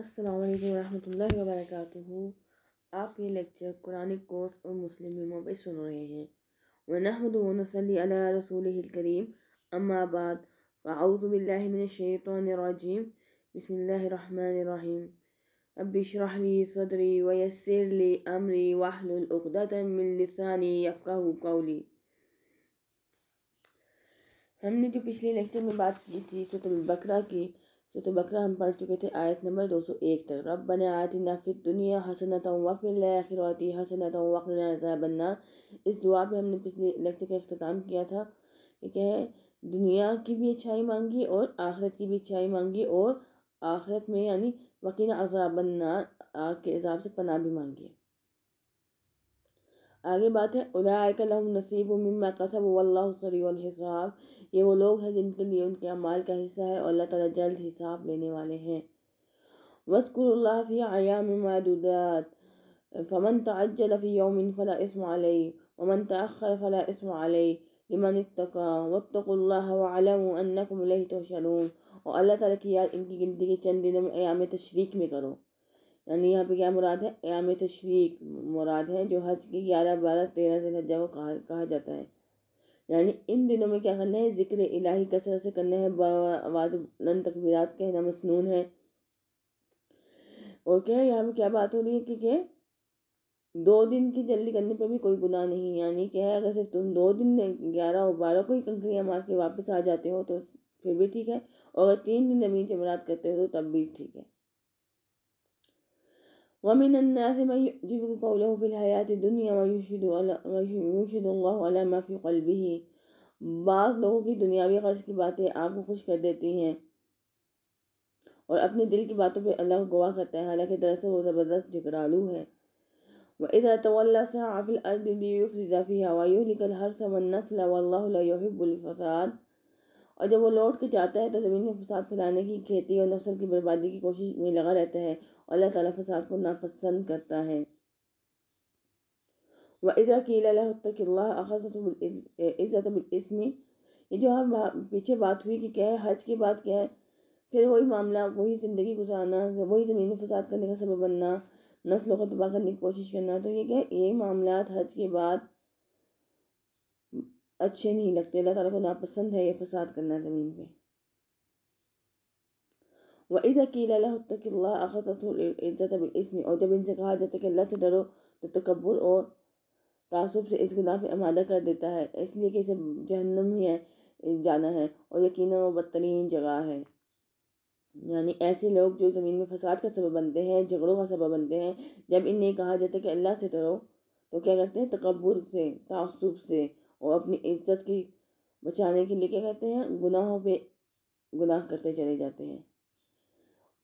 असलकम वरहमल वबरक आप ये लेक्चर कुरान कोर्स और मुस्लिम मीमों पर सुन रहे हैं वनहमदली रसूल करीम अम्माबाद फ़ाउज़बिल्लिमिनशैतरजीम बसमीम अबिशरली सदरी वयसरली अमरी वाहलतमिलसानी यफ़ाह कौली हमने जो पिछले लेक्चर में बात की थी सूरत बकरा की सूत बकर हम पढ़ चुके थे आयत नंबर दो सौ एक तक रब बने ना फिर दुनिया हसनत वफिल आती हसनत वक़ना बनना इस दुआ पे हमने पिछले लेक्चर का अख्ताम किया था कि है दुनिया की भी अच्छाई मांगी और आखिरत की भी अच्छाई मांगी और आखिरत में यानी वकीन बनना आग के हिसाब से पना भी मांगी आगे बात है उलाय लहम नसीब मिम्मा कसब वल्ला सरी हिसाब ये वो लोग हैं जिनके लिए उनके अमाल का हिस्सा है और अल्लाह ताला जल्द हिसाब लेने वाले हैं वस्कुल्लाफ़ी आयाम मदूदात फ़मन तजल फ़ी योमिन फ़ला इसम आलई वमन तखर फ़ला इसम आलई लिमन तका वतकल्लाम तोशलूम और अल्लाह ताला की याद इनकी गिनती के चंद दिनों में आयाम तशरीक में करो यानी यहाँ पे क्या मुराद है आयाम तशरीक मुराद है जो हज की ग्यारह बारह तेरह से हजा को कहा, कहा जाता है यानी इन दिनों में क्या करना है ज़िक्र इलाही कसरत से करना है आवाज़ तकबीरात कहना मसनून है और क्या यहाँ पर क्या बात हो रही है कि क्या दो दिन की जल्दी करने पर भी कोई गुनाह नहीं यानी क्या है अगर सिर्फ तुम दो दिन ग्यारह और बारह को ही कंकरियाँ मार के वापस आ जाते हो तो फिर भी ठीक है और अगर तीन दिन ज़मीन से मुराद करते हो तो तब भी ठीक है ومن الناس من يعجبك قوله في الحياة الدنيا ويشهد, ويشهد الله على ما في قلبه बास लोगों की दुनियावी खर्च की बातें आपको खुश कर देती हैं और अपने दिल की बातों पर अल्लाह गवाह करता है हालांकि दरअसल वो ज़बरदस्त झगड़ालू है वज़ा तोल्लाफ़िल अर्दीफ़ी हवाई निकल हर समन नस्ल वल्लाफ़साद और जब वो लौट के जाता है तो ज़मीन में फसाद फैलाने की खेती और नस्ल की बर्बादी की कोशिश में लगा रहता है और अल्लाह ताला फसाद को नापसंद करता है व इज़ा कीज़तबिलस्मी ये जो हम हाँ, पीछे बात हुई कि क्या है हज की बात क्या है फिर वही मामला वही ज़िंदगी गुजारना वही ज़मीन में फसाद करने का सबब बनना नस्लों को तबाह करने की कोशिश करना तो ये क्या है यही मामला हज के बाद अच्छे नहीं लगते अल्लाह ताला को नापसंद है ये फसाद करना ज़मीन पे वज़ा कीला अखतज़त बिलस्म और जब इनसे कहा जाता है कि अल्लाह से डरो तो तकबर और तसब से इस गुनाह पर आमादा कर देता है इसलिए कि इसे जहन्नम ही है जाना है और यकीन वो बदतरीन जगह है यानी ऐसे लोग जो ज़मीन में फसाद का सबब बनते हैं झगड़ों का सबब बनते हैं जब इन्हें कहा जाता है कि अल्लाह से डरो तो क्या करते हैं तकबर से तसब से और अपनी इज्जत की बचाने के लिए क्या करते हैं गुनाहों पे गुनाह करते चले जाते हैं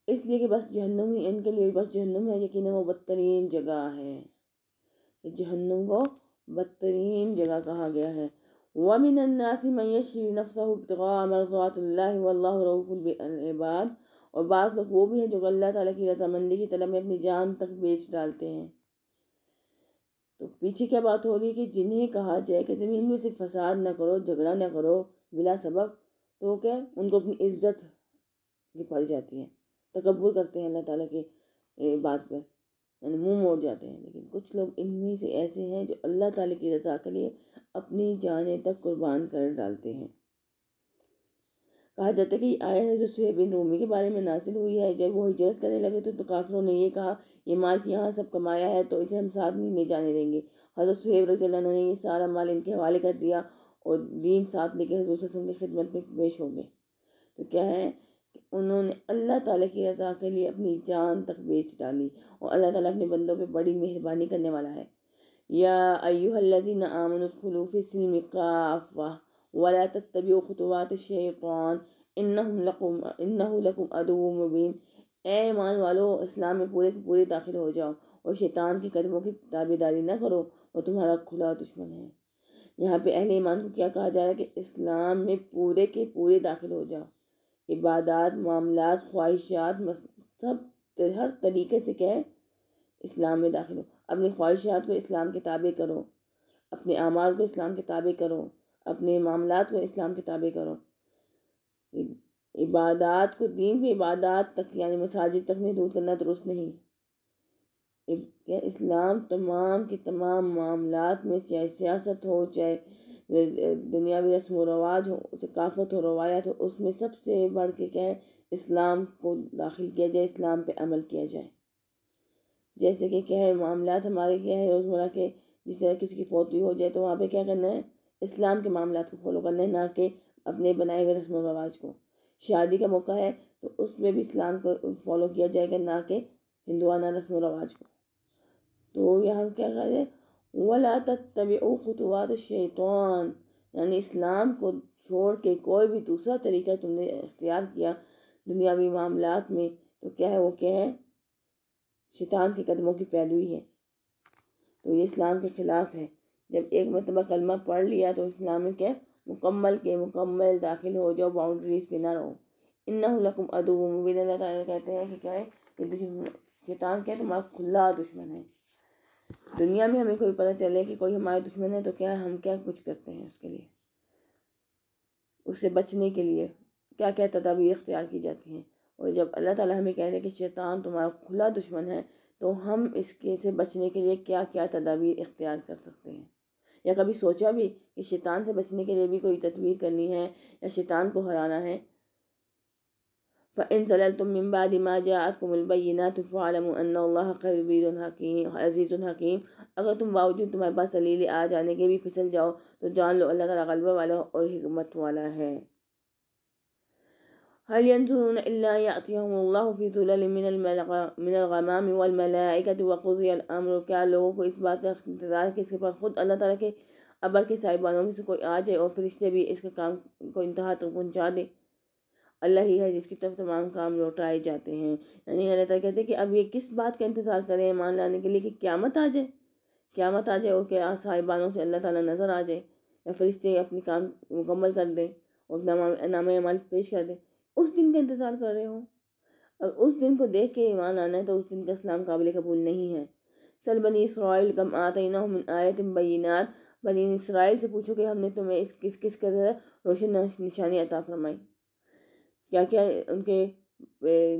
इसलिए कि बस जहन्नुम ही इनके लिए बस जहन्नुम है यकीन वो बदतरीन जगह है जहन्नुम को बदतरीन जगह कहा गया है वमिन अन्नासी मैशरी नफ्सा मरज़ातल्लाफ़ुलबाद और बाज़ लोग वो भी हैं जो अल्लाह ताला की रजामंदी की तलब में अपनी जान तक बेच डालते हैं तो पीछे क्या बात हो रही है कि जिन्हें कहा जाए कि ज़मीन में से फसाद ना करो झगड़ा ना करो बिला सबक तो क्या उनको अपनी इज्जत की पड़ जाती है तकबूर करते हैं अल्लाह ताला की बात पर यानी मुंह मोड़ जाते हैं लेकिन कुछ लोग इनमें से ऐसे हैं जो अल्लाह ताला की रजा के लिए अपनी जान तक कुर्बान कर डालते हैं कहा जाता है कि आया है जो सुहेब बिन रूमी के बारे में नासिल हुई है जब वो हिजरत करने लगे तो, तो काफिलों ने यह कहा ये माल तो यहाँ सब कमाया है तो इसे हम साथ महीने जाने देंगे हज़रत सुहेब रजी ने यह सारा माल इनके हवाले कर दिया और दीन साथ लेके हजूर वसम की खिदमत में पेश हो गए तो क्या है कि उन्होंने अल्लाह ताला की रजा के लिए अपनी जान तक बेच डाली और अल्लाह ताला अपने बंदों पे बड़ी मेहरबानी करने वाला है या अयुहल्लाजीन आमन सिल्म काफ़ा वला तत्तबी खतवात शैतान लकुम अदु मुबीन ए ईमान वालो इस्लाम में पूरे के पूरे दाखिल हो जाओ और शैतान के कदमों की ताबेदारी ना करो वो तुम्हारा खुला दुश्मन है यहाँ पे अहले ईमान को क्या कहा जा रहा है कि इस्लाम में पूरे के पूरे दाखिल हो जाओ इबादत मामला ख्वाहिशात सब हर तरीके से क्या इस्लाम में दाखिल हो अपनी ख्वाहिशात को इस्लाम के ताबे करो अपने अमाल को इस्लाम के ताबे करो अपने मामला को इस्लाम के ताबे करो इबादात को दीन की इबादात तक यानी मसाजिद तक महदूद करना दुरुस्त नहीं क्या इस्लाम तमाम के तमाम मामलात में चाहे सियासत हो चाहे दुनियावी रस्म व रवाज हो सकाफत हो रवायत हो उसमें सबसे बढ़ के क्या है इस्लाम को दाखिल किया जाए इस्लाम पे अमल किया जाए जैसे कि क्या है मामला हमारे क्या है रोज़मर्रा के जिस तरह किसी की फौत हो जाए तो वहाँ पे क्या करना है इस्लाम के मामला को फॉलो कर लें ना कि अपने बनाए हुए रस्म रवाज को शादी का मौका है तो उसमें भी इस्लाम को फॉलो किया जाएगा ना कि हिंदुआना रस्म रवाज को तो यहाँ क्या कह रहे वला तब खतवात शैतान यानी इस्लाम को छोड़ के कोई भी दूसरा तरीका तुमने अख्तियार किया दुनियावी मामला में तो क्या है वो क्या है शैतान के कदमों की पैरवी है तो ये इस्लाम के ख़िलाफ़ है जब एक मरतबा कलमा पढ़ लिया तो इस्लाम के मुकम्मल के मुकम्मल दाखिल हो जाओ बाउंड्रीज पे ना रहो इन्नकुम अदू मुबीन अल्लाह कहते हैं कि क्या है दुश्मन शैतान क्या तुम्हारा खुला दुश्मन है दुनिया में हमें कोई पता चले कि कोई हमारा दुश्मन है तो क्या हम क्या कुछ करते हैं उसके लिए उससे बचने के लिए क्या क्या तदाबीर इख्तियार की जाती हैं और जब अल्लाह ताला हमें कह रहे हैं कि शैतान तुम्हारा खुला दुश्मन है तो हम इसके से बचने के लिए क्या क्या तदाबीर इख्तियार कर सकते हैं या कभी सोचा भी कि शैतान से बचने के लिए भी कोई तदबीर करनी है या शैतान को हराना है फ़िन सल तुम मिम्बाद इमाजात कुमलबैनात फ़ालमल्ला कबीर हकीम अज़ीज़ हकीम अगर तुम बावजूद तुम्हारे पास सलील आ जाने के भी फिसल जाओ तो जान लो अल्लाह ताला गलबा वाला और हमत वाला है هل ينظرون إلا يأتيهم الله في ظلل من, من الغمام والملائكة وقضي الأمر क्या लोगों को इस बात का इंतज़ार कि इसके पास खुद अल्लाह ताला के अबर के साहिबानों में से कोई आ जाए और फरिश्ते भी इसके काम को इंतहा तक तो पहुँचा दे अल्लाह ही है जिसकी तरफ तमाम काम लौटाए जाते हैं यानी अल्लाह ताला कहते हैं कि अब ये किस बात का इंतज़ार करें ईमान लाने के लिए कि क्यामत आ जाए क्यामत आ जाए और क्या साहिबानों से अल्लाह ताला नज़र आ जाए या फरिश्ते अपनी काम मुकम्मल कर दें और नाम नाम अमल पेश कर दें उस दिन का इंतज़ार कर रहे हो अगर उस दिन को देख के ईमान आना है तो उस दिन का इस्लाम काबिल कबूल नहीं है सल बनी इसराइल कम आतना तुम बैनात बनी इसराइल से पूछो कि हमने तुम्हें इस किस किस कदर रोशन निशानी अता फरमाई क्या क्या उनके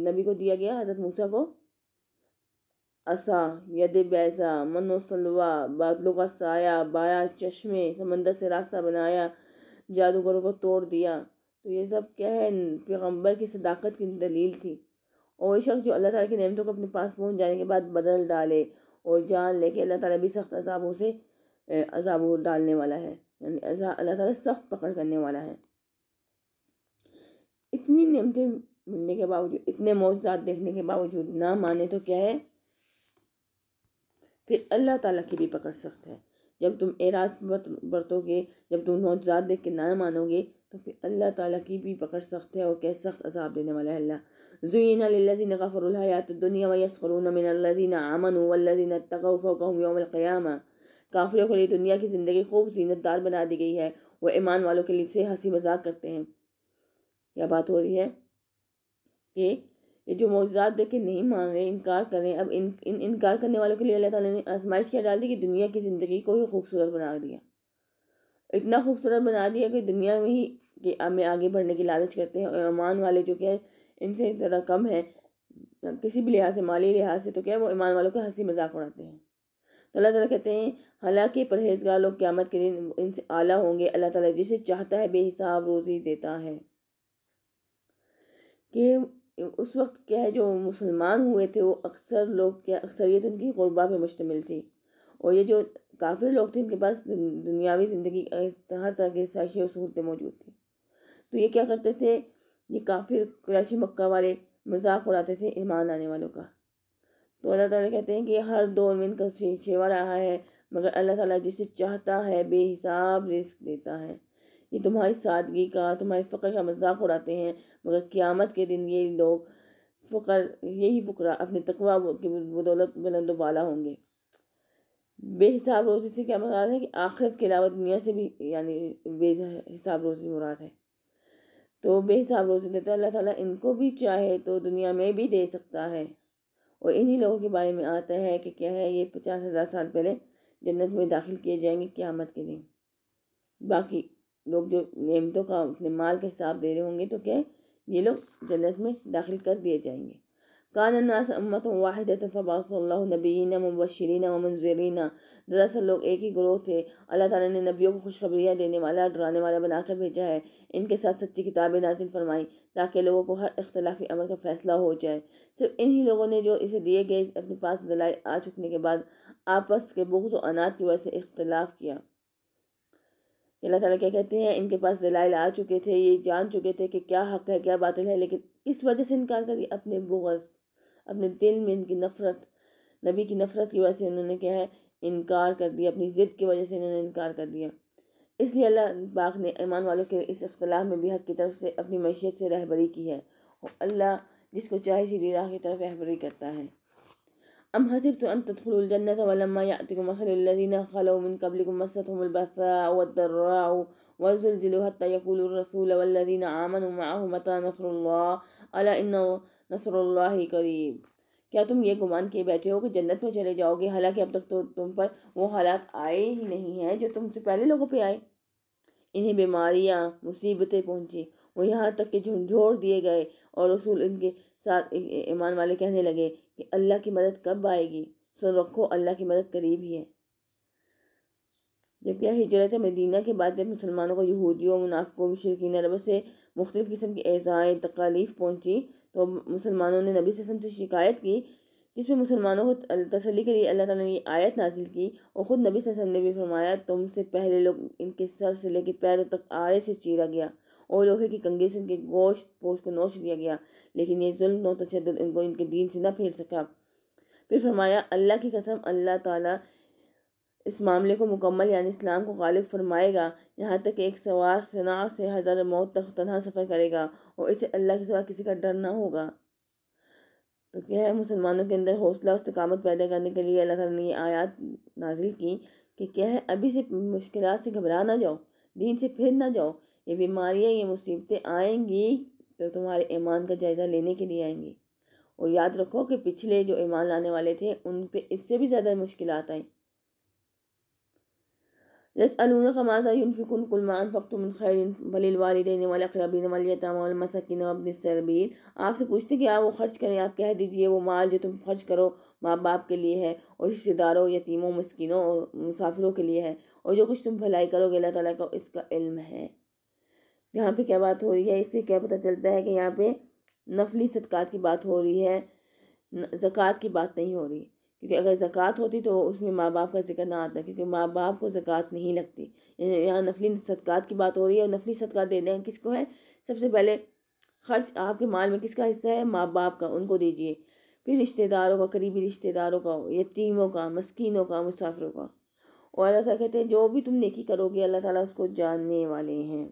नबी को दिया गया हज़रत मूसा को असा यद बैसा मनोसलवा बादलों का साया बाया चश्मे समंदर से रास्ता बनाया जादूगरों को तोड़ दिया तो ये सब क्या है पैगम्बर की सदाकत की दलील थी और शख्स जो अल्लाह ताली की नियमतों को अपने पास पहुँच जाने के बाद बदल डाले और जान ले कि अल्लाह ताली भी सख्त अजाबों से अजाब डालने वाला है यानी अल्लाह ताली सख्त पकड़ करने वाला है इतनी नियमतें मिलने के बावजूद इतने मौजात देखने के बावजूद ना माने तो क्या है फिर अल्लाह ताली की भी पकड़ सख्त है जब तुम एराज बरतोगे जब तुम मौजात देख के ना मानोगे तो फिर अल्लाह ताला की भी पकड़ सख्त है और कैसे सख्त अजाब देने वाला है अल्लाह जुइन लजीन गफ़रहयात दुनिया वसरून मिन लजीन आमन वल्लिन तकफ़म यौमक़्याम काफिलों के लिए दुनिया की ज़िंदगी खूब जीनतदार बना दी गई है वह ईमान वालों के लिए से हंसी मजाक करते हैं यह बात हो रही है कि ये जो मौजाद देखे नहीं मान रहे इनकार करें अब इन इन इनकार करने वालों के लिए अल्लाह ताला ने आजमाइश क्या डाल दी कि दुनिया की ज़िंदगी को ही खूबसूरत बना दिया इतना खूबसूरत बना दिया कि दुनिया में ही कि हमें आगे बढ़ने की लालच करते हैं और ईमान वाले जो क्या इनसे ज़रा कम है किसी भी लिहाज से माली लिहाज से तो क्या वो ईमान वालों का हंसी मजाक उड़ाते हैं तो अल्लाह ताला कहते हैं हालांकि परहेजगार लोग क्यामत के दिन इनसे आला होंगे अल्लाह ताला जिसे चाहता है बेहिसाब रोज़ी देता है कि उस वक्त क्या है जो मुसलमान हुए थे वो अक्सर लोग क्या अक्सरियत उनकी गुरबा पर मुश्तमिल थी और ये जो काफिर लोग थे इनके पास दुनियावी ज़िंदगी हर तरह की साशी और सूरतें मौजूद थी तो ये क्या करते थे ये काफिर क्रैश मक्का वाले मजाक उड़ाते थे ईमान आने वालों का तो अल्लाह ताला कहते हैं कि हर दौर में इनका शेवा रहा है मगर अल्लाह ताला जिसे चाहता है बेहिसाब रिस्क देता है ये तुम्हारी सादगी का तुम्हारे फ़क्र का मजाक उड़ाते हैं मगर क़ियामत के दिन ये लोग फकर यही फकर अपने तकवा की बदौलत बुलंद वाला होंगे बेहिसाब रोज़ी से क्या मुराद है कि आखिरत के अलावा दुनिया से भी यानी बेहिसाब रोज़ी मुराद है तो बेहिसाब रोज़ी देता है अल्लाह ताला इनको भी चाहे तो दुनिया में भी दे सकता है और इन्हीं लोगों के बारे में आता है कि क्या है ये पचास हज़ार साल पहले जन्नत में दाखिल किए जाएंगे क़्यामत के दिन बाकी लोग जो नियमतों का अपने माल का हिसाब दे रहे होंगे तो क्या ये लोग जन्नत में दाखिल कर दिए जाएंगे कान अम्मत वाहिद नबीन मुबशरीन व मंजरीन दरअसल लोग एक ही ग्रोह थे अल्लाह ताला ने नबियों को खुशखबरियाँ देने वाला डराने वाला बनाकर भेजा है इनके साथ सच्ची किताबें नाजिल फरमाई ताकि लोगों को हर इख्तलाफी अमर का फैसला हो जाए सिर्फ इन्हीं लोगों ने जो इसे दिए गए अपने पास दलाई आ चुकने के बाद आपस के बहुत अनाज की वजह से इख्तलाफ किया अल्लाह ताला क्या कहते हैं इनके पास दलाइल आ चुके थे ये जान चुके थे कि क्या हक है क्या बातिल है लेकिन इस वजह से इनकार दिया अपने बोगस अपने दिल में इनकी नफ़रत नबी की नफ़रत की वजह से इन्होंने क्या है इनकार कर दिया अपनी ज़िद की वजह से इन्होंने इनकार कर दिया इसलिए अल्लाह पाक ने ईमान वालों के इस अख्तलाफ में भी हक की तरफ से अपनी मैशियत से रहबरी की है और अल्लाह जिसको चाहे सीधी राह की तरफ रहबरी करता है أم حسبتم أن تدخلوا الجنة ولما يأتكم مثل الذين خلوا من قبلكم مستهم البثاء والضراء وزلزلوا حتى يقول الرسول والذين آمنوا معه متى نصر الله ألا إن نصر الله قريب گمان तुम بیٹھے ہو کہ جنت میں چلے جاؤ گے حالانکہ اب تک تو تم پر وہ حالات آئے ہی نہیں ہیں جو تم سے پہلے لوگوں پہ آئے انہیں بیماریاں مصیبتیں मुसीबतें وہ یہاں تک کہ جھنجھوڑ دیے گئے اور رسول ان کے ساتھ ایمان والے کہنے لگے कि अल्लाह की मदद कब आएगी सो रखो अल्लाह की मदद करीब ही है जबकि हिजरत मदीना के बाद जब मुसलमानों को यहूदियों मुनाफों मशरकिन अरब से मुख्तलिफ़ किस्म की एज़ाएँ तकालीफ पहुँची तो मुसलमानों ने नबी वसम से शिकायत की जिसमें मुसलमानों को तसली के लिए अल्लाह ताला ने आयत नाजिल की और ख़ुद नबी वसम ने भी फरमाया तुमसे पहले लोग इनके सर से लेकर पैरों तक आड़े से चीरा गया और लोहे की कंगे से गोश्त पोश को नोश दिया गया लेकिन ये जुल्म और तशद इनको इनके दीन से ना फेर सका फिर फरमाया अल्लाह की कसम अल्लाह ताला इस मामले को मुकम्मल यानी इस्लाम को गालिब फरमाएगा यहाँ तक एक सवार सना से हज़ार मौत तक तनह सफ़र करेगा और इसे अल्लाह के सवा किसी का डर ना होगा तो क्या है मुसलमानों के अंदर हौसला उसकामत पैदा करने के लिए अल्लाह ने ये आयात नाजिल की कि क्या है अभी से मुश्किल से घबरा ना जाओ दीन से फिर ना जाओ ये बीमारियाँ ये मुसीबतें आएंगी तो तुम्हारे ईमान का जायज़ा लेने के लिए आएंगी और याद रखो कि पिछले जो ईमान लाने वाले थे उन पर इससे भी ज़्यादा मुश्किल आई यस अलून कमाजाफिकन कुलमान फ़क्तुम खैर बलिल वालदेन वाले अकरबीन वालमसकिन अबनसरबीन आपसे पूछते हैं कि आप वो खर्च करें आप कह दीजिए वो माल जो तुम खर्च करो माँ बाप के लिए है और रिश्तेदारों यतीमों मस्किनों और मुसाफिरों के लिए है और जो कुछ तुम भलाई करोगे अल्लाह ताली का इसका इल्म है यहाँ पे क्या बात हो रही है इससे क्या पता चलता है कि यहाँ पे नफली सदक़ात की बात हो रही है ज़क़़त की बात नहीं हो रही क्योंकि अगर ज़क़़त होती तो उसमें माँ बाप का जिक्र ना आता क्योंकि माँ बाप को ज़क़़त नहीं लगती यहाँ नफली सदक़ात की बात हो रही है और नफली सदक़ात देने हैं किसको है सबसे पहले खर्च आपके माल में किसका हिस्सा है माँ बाप का उनको दीजिए फिर रिश्तेदारों का करीबी रिश्तेदारों का यतीमों का मस्किनों का मुसाफिरों का और अल्लाह ताला कहते हैं जो भी तुम नेकी करोगे अल्लाह ताला उसको जानने वाले हैं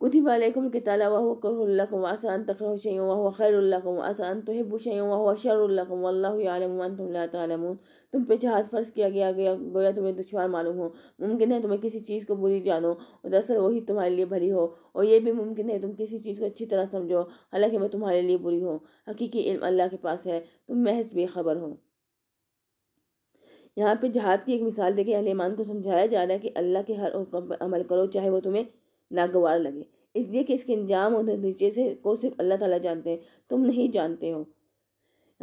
कुतिबालकुम के ताला वह करकुम आसान तकरह शैन वह खैरकुम आसान तोहबू शैन वह शरकुम अल्लाम तुम लालमून तुम पे जहाज फर्ज किया गया गया गोया तुम्हें दुश्वार मालूम हो मुमकिन है तुम्हें किसी चीज़ को बुरी जानो और दरअसल वही तुम्हारे लिए भरी हो और ये भी मुमकिन है तुम किसी चीज़ को अच्छी तरह समझो हालांकि मैं तुम्हारे लिए बुरी हूँ हकीकी इल्म अल्लाह के पास है तुम महज बेखबर हो यहाँ पे जहाद की एक मिसाल देके अहलेमान को समझाया जा रहा है कि अल्लाह के हर हुक्म पर अमल करो चाहे वो तुम्हें नागवार लगे इसलिए कि इसके इंजाम और नतीजे से को सिर्फ अल्लाह ताला जानते हैं तुम नहीं जानते हो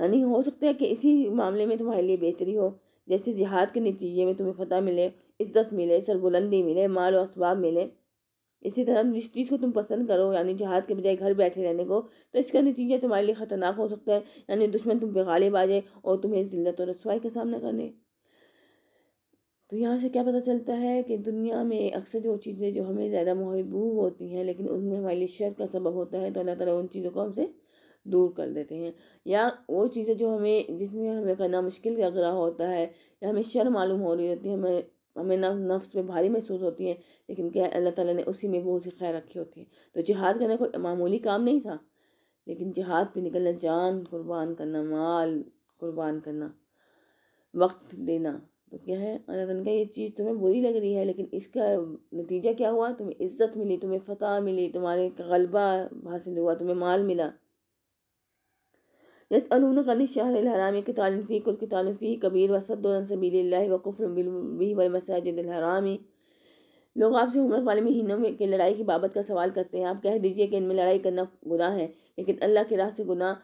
यानी हो सकता है कि इसी मामले में तुम्हारे लिए बेहतरी हो जैसे जिहाद के नतीजे में तुम्हें फतह मिले इज्जत मिले सरबुलंदी मिले माल और असबाब मिले इसी तरह जिस चीज़ को तुम पसंद करो यानी जिहाद के बजाय घर बैठे रहने को तो इसका नतीजा तुम्हारे लिए ख़तरनाक हो सकता है यानी दुश्मन तुम पे गालिब आ जाए और तुम्हें जिल्लत और रसवाई का सामना करने तो यहाँ से क्या पता चलता है कि दुनिया में अक्सर जो चीज़ें जो हमें ज़्यादा महबूब होती हैं लेकिन उनमें हमारे लिए शर का सबब होता है तो अल्लाह ताला उन चीज़ों को हमसे दूर कर देते हैं या वो चीज़ें जो हमें जिसमें हमें करना मुश्किल लग रहा होता है या हमें शर मालूम हो रही होती है हमें हमें ना नफ्स में भारी महसूस होती है लेकिन क्या अल्लाह ताला ने उसी में बहुत सी खैर रखी होती है तो जिहाद करना कोई मामूली काम नहीं था लेकिन जिहाद पर निकलना जान कुर्बान करना माल कुर्बान करना वक्त देना तो क्या है अल्लाह का ये चीज़ तुम्हें बुरी लग रही है लेकिन इसका नतीजा क्या हुआ तुम्हें इज्जत मिली तुम्हें फतह मिली तुम्हारे गलबा हासिल हुआ तुम्हें माल मिला यस अलून कन शहर हराम के तालफ़ी कुल के तालफ़ी कबीर वसदन सबील वकुफ़ी वमसाजरामी लोग आपसे उम्र वाले महीनों में के लड़ाई की बाबत का सवाल करते हैं आप कह दीजिए कि इनमें लड़ाई करना गुनाह है लेकिन अल्लाह के राह से गुनाह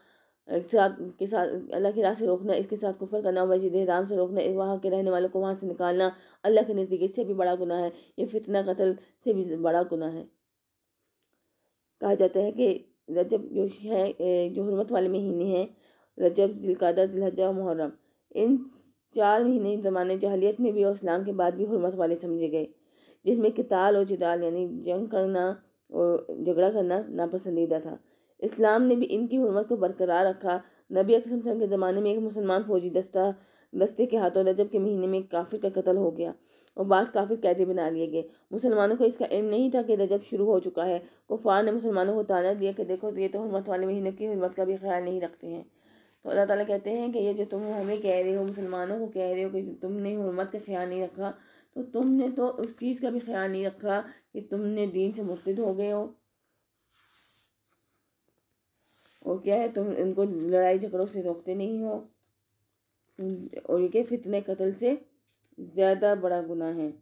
साथ के साथ अल्लाह के राह से रोकना इसके साथ कुफर करना मस्जिद हराम से रोकना वहाँ के रहने वालों को वहाँ से निकालना अल्लाह के नज़दीक इससे भी बड़ा गुना है ये फितना कत्ल से भी बड़ा गुना है कहा जाता है कि रजब जो है जो हरमत वाले महीने हैं रजब जिलकादा जिलहजा मुहर्रम इन चार महीने ज़माने जहलीत में भी और इस्लाम के बाद भी हरमत वाले समझे गए जिसमें किताल और जिदाल यानी जंग करना और झगड़ा करना नापसंदीदा था इस्लाम ने भी इनकी हरमत को बरकरार रखा नबी अकसम के ज़माने में एक मुसलमान फौजी दस्ता दस्ते के हाथों रजब के महीने में काफिर का कत्ल हो गया और बास काफिर कैदी बना लिए गए मुसलमानों को इसका इम नहीं था कि रजब शुरू हो चुका है कुफार ने मुसलमानों को ताना दिया कि देखो ये तो हरमत वाले महीने की हरमत का भी ख्याल नहीं रखते हैं तो अल्लाह ताला कहते हैं कि ये जो तुम हमें कह रहे हो मुसलमानों को कह रहे हो कि तुमने हरमत का ख्याल नहीं रखा तो तुमने तो उस चीज़ का भी ख्याल नहीं रखा कि तुमने दीन से मुतद हो गए हो और क्या है तुम इनको लड़ाई झगड़ों से रोकते नहीं हो और ये क्या फितने कत्ल से ज़्यादा बड़ा गुना है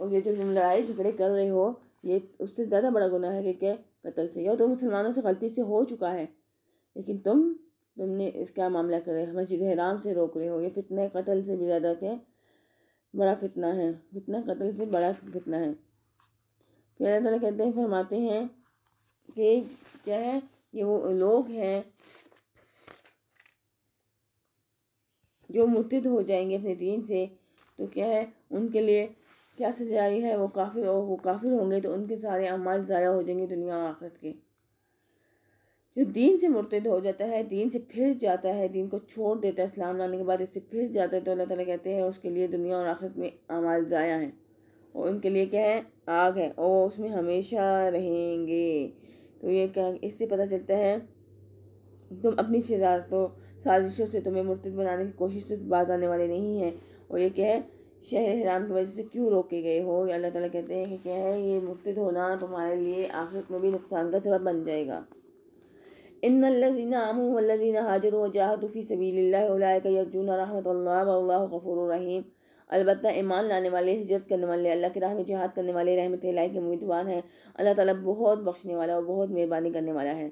और ये जो तुम लड़ाई झगड़े कर रहे हो ये उससे ज़्यादा बड़ा गुना है कि क्या कत्ल से या तो मुसलमानों से गलती से हो चुका है लेकिन तुम तुमने इसका मामला कर रहे हो मस्जिद हराम से रोक रहे हो ये फितना कत्ल से भी ज़्यादा क्या बड़ा फितना है फितना कत्ल से बड़ा फितना है फिर अल्लाह ताला कहते हैं फरमाते हैं कि क्या है ये वो लोग हैं जो मुर्तद हो जाएंगे अपने दीन से तो क्या है उनके लिए क्या सजाई है वो काफिर और वो काफिर होंगे तो उनके सारे अमाल ज़ाया हो जाएंगे दुनिया और आखरत के जो दीन से मुर्तद हो जाता है दीन से फिर जाता है दीन को छोड़ देता है इस्लाम लाने के बाद इससे फिर जाता है तो अल्लाह ताला कहते हैं उसके लिए दुनिया और आखरत में अमाल ज़ाया हैं और उनके लिए क्या है आग है और उसमें हमेशा रहेंगे तो ये क्या इससे पता चलता है तुम अपनी शरारतों साजिशों से तुम्हें मुर्तद बनाने की कोशिश से तो बाज आने वाले नहीं हैं और ये क्या है शहर हराम की वजह से क्यों रोके गए हो अल्लाह ताला कहते हैं कि क्या है ये मुर्तद होना तुम्हारे लिए आखिरत में भी नुकसान का सबब बन जाएगा इन अल्लाजीना आमू अल्लाजीना हाजर वजाहदफ़ी सबील का यर्जुन रहमत गफ़ूर रहीम अलबत् ईमान लाने वाले हिजरत करने वाले अल्लाह के राह में जिहाद करने वाले रहमत लाई के उम्मीदवार हैं अल्लाह ताला बहुत बख्शने वाला और बहुत मेहरबानी करने वाला है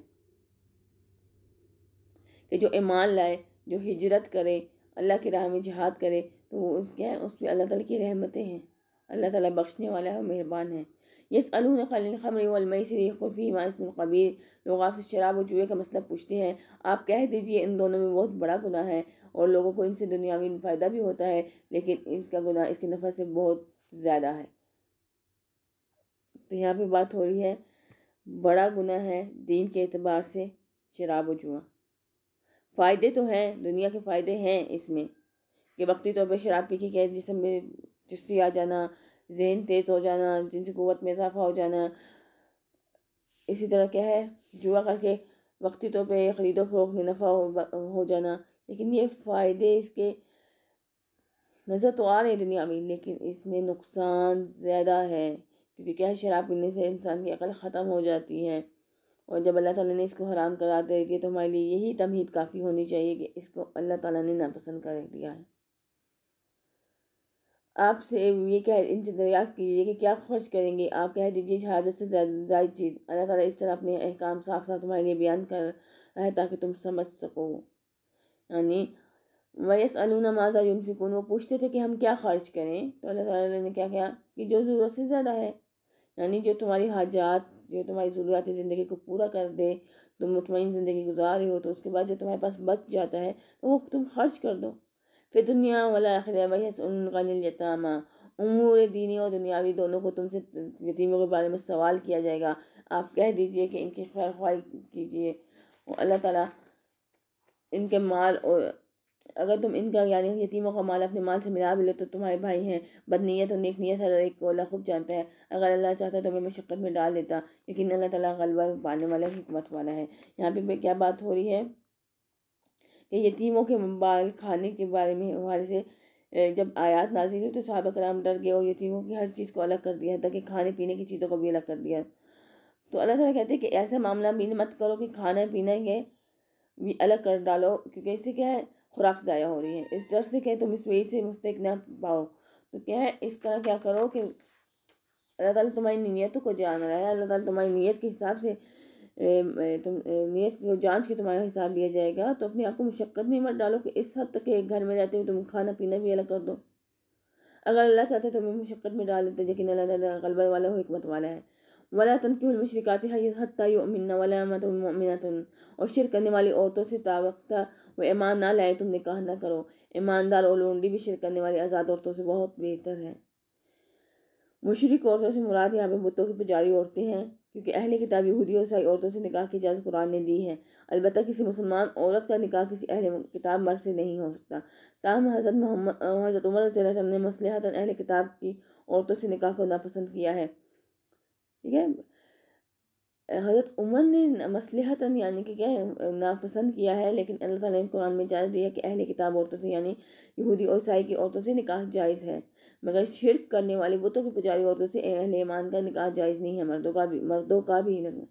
कि जो ईमान लाए जो हिजरत करे अल्लाह के राह में जहाद करे तो वो क्या है उस पर अल्लाह ताला की रहमतें हैं अल्लाह ताला बख्शने वाला है और मेहरबान है यसअलून खलिन खमर वलमसरी फ़ी मास्म कबीर लोग आपसे शराब और जुए का मसला पूछते हैं आप कह दीजिए इन दोनों में बहुत बड़ा गुना है और लोगों को इनसे दुनियावी फ़ायदा भी होता है लेकिन इनका गुना इसके नफ़ा से बहुत ज़्यादा है तो यहाँ पर बात हो रही है बड़ा गुना है दीन के अतबार से शराब और जुआ फ़ायदे तो हैं दुनिया के फ़ायदे हैं इसमें कि वक्ती तौर पर शराब पी के जिसमें चुस्ती आ जाना जहन तेज़ हो जाना जिनसी क़वत में इजाफा हो जाना इसी तरह क्या है जुआ करके वक्ती तौर पर ख़रीदो फरोख में नफ़ा हो, हो जाना लेकिन ये फ़ायदे इसके नज़र तो आ रहे हैं दुनिया में लेकिन इसमें नुकसान ज़्यादा है क्योंकि क्या है शराब पीने से इंसान की अकल ख़त्म हो जाती है और जब अल्लाह ताला ने इसको हराम करा दे दिया तो हमारे लिए यही तमहीद काफ़ी होनी चाहिए कि इसको अल्लाह ताला ने नापसंद कर दिया है आपसे ये कह इनसे दरियाफ्त कीजिए कि क्या खर्च करेंगे आप कह दीजिए शहादत से ज्यादा चीज़ अल्लाह ताला इस तरह अपने अहकाम साफ साफ तुम्हारे लिए बयान कर रहा है ताकि तुम समझ सको यानी वयस अलूना माजा यूनफिकून वो पूछते थे कि हम क्या खर्च करें तो अल्लाह ताला ने क्या किया कि जो ज़रूरत से ज़्यादा है यानी जो तुम्हारी हाजात जो तुम्हारी ज़रूरत ज़िंदगी को पूरा कर दे तुम मुतमिन ज़िंदगी गुजार रहे हो तो उसके बाद जो तुम्हारे पास बच जाता है तो वो तुम खर्च कर दो फिर दुनिया वाला आखिर वहीस उनका यतामा उमूर दीनी और दुनियावी दोनों को तुमसे यतीमों के बारे में सवाल किया जाएगा आप कह दीजिए कि इनकी खैर ख्वाही कीजिए और अल्लाह ताला इनके माल और अगर तुम इनका यानी यतीमों का माल अपने माल से मिला भी लो तो तुम्हारे भाई हैं बदनीयत और नेक नीयत हर एक को अल्लाह खूब जानता है अगर अल्लाह चाहता तो मैं मशक्क़त में डाल देता लेकिन अल्लाह ताला गलबा पाने वाला हिकमत वाला है यहाँ पे क्या बात हो रही है कि यतीमों के बाल खाने के बारे में हवाले से जब आयात नाजिल हुई तो साहब कराम डर गए और यतीमों की हर चीज़ को अलग कर दिया ताकि कि खाने पीने की चीज़ों को भी अलग कर दिया तो अल्लाह ताला कहते हैं कि ऐसा मामला भी मत करो कि खाना पीना ये भी अलग कर डालो क्योंकि इससे क्या है खुराक ज़ाया हो रही है इस डर से कहें तुम इस वही से मुस्तक ना पाओ तो क्या है इस तरह क्या करो कि अल्लाह ताला तुम्हारी नीयतों को जान रहा है अल्लाह ताला तुम्हारी नीयत के हिसाब से तुम नीयत की जांच के तुम्हारा हिसाब लिया जाएगा तो अपने आप को मुशक्क़त में मत डालो कि इस हद तक के एक घर में रहते हुए तुम खाना पीना भी अलग कर दो अगर अल्लाह चाहते तो तुम्हें मुशक्क़त में डाल देते लेकिन अल्लाह गलबा वाला हो हमत वाला है वला तन की मशरक़ात हत्या वला मिनतन और शिर करने वाली औरतों से तावक्ता वो ईमान ना लाए तुम निकाह ना करो ईमानदार और लोंडी भी शिर करने वाली आज़ाद औरतों से बहुत बेहतर है मुशरक औरतों से मुराद यहाँ पे बुतों की पुजारी औरतें हैं क्योंकि अहल किताब यहूदी और ईसाई औरतों से निकाह की इजाज़त कुरान ने दी है अलबत्त किसी मुसलमान औरत का निकाह किसी अहल किताब मर्द से नहीं हो सकता ताहम हज़रत मोहम्मद हज़रत उमर ने मसलहतन अहल किताब की औरतों से निकाह को नापसंद किया है ठीक है हज़रत उमर ने मसलहता यानी कि क्या नापसंद किया है लेकिन अल्लाह ताला ने कुरान में जायज़ दिया कि अहल किताब औरतों से यानी यहूदी और ईसाई की औरतों से निकाह जायज़ है मगर शिरक करने वाली बुतों की पुजारी औरतों से अहले ईमान का निकाह जायज़ नहीं है मर्दों का भी मर्दों का भी नहीं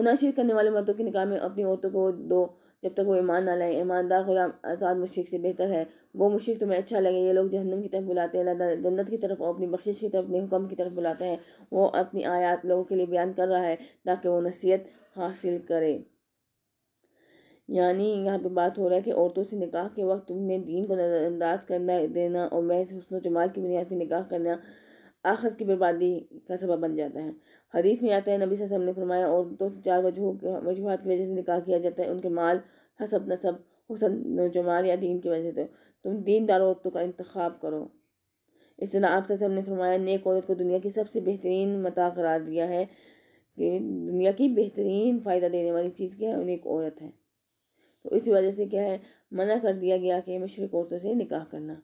उन्हें शिरक करने वाले मर्दों के निकाह में अपनी औरतों को दो जब तक वो ईमान ना लाए ईमानदार गुलाम आज़ाद मुश्रक से बेहतर है वो मुश्रक तुम्हें अच्छा लगे ये लोग जहन्नम की तरफ बुलाते हैं अल्लाह जन्नत की तरफ और अपनी बख्शिश की तरफ अपने हुक्म की तरफ बुलाते हैं वो अपनी आयात लोगों के लिए बयान कर रहा है ताकि वो नसीहत हासिल करें यानी यहाँ पे बात हो रहा है कि औरतों से निकाह के वक्त तुमने दीन को नज़रअंदाज करना देना और महज हसन जमाल की बुनियाद पर निकाह करना आखिर की बर्बादी का सबब बन जाता है हदीस में आता है नबी सब ने फरमाया औरतों से चार वजह वजूहत की वजह से निकाह किया जाता है उनके माल हसब नसब हसन जमाल या दीन की वजह से तुम दीनदार औरतों का इंतखब करो इस तरह आप सब ने फरमाया नेक औरत को दुनिया की सबसे बेहतरीन मता करार दिया है कि दुनिया की बेहतरीन फ़ायदा देने वाली चीज़ क्या है एक औरत है तो इस वजह से क्या है मना कर दिया गया कि मशरक़ औरतों से निकाह करना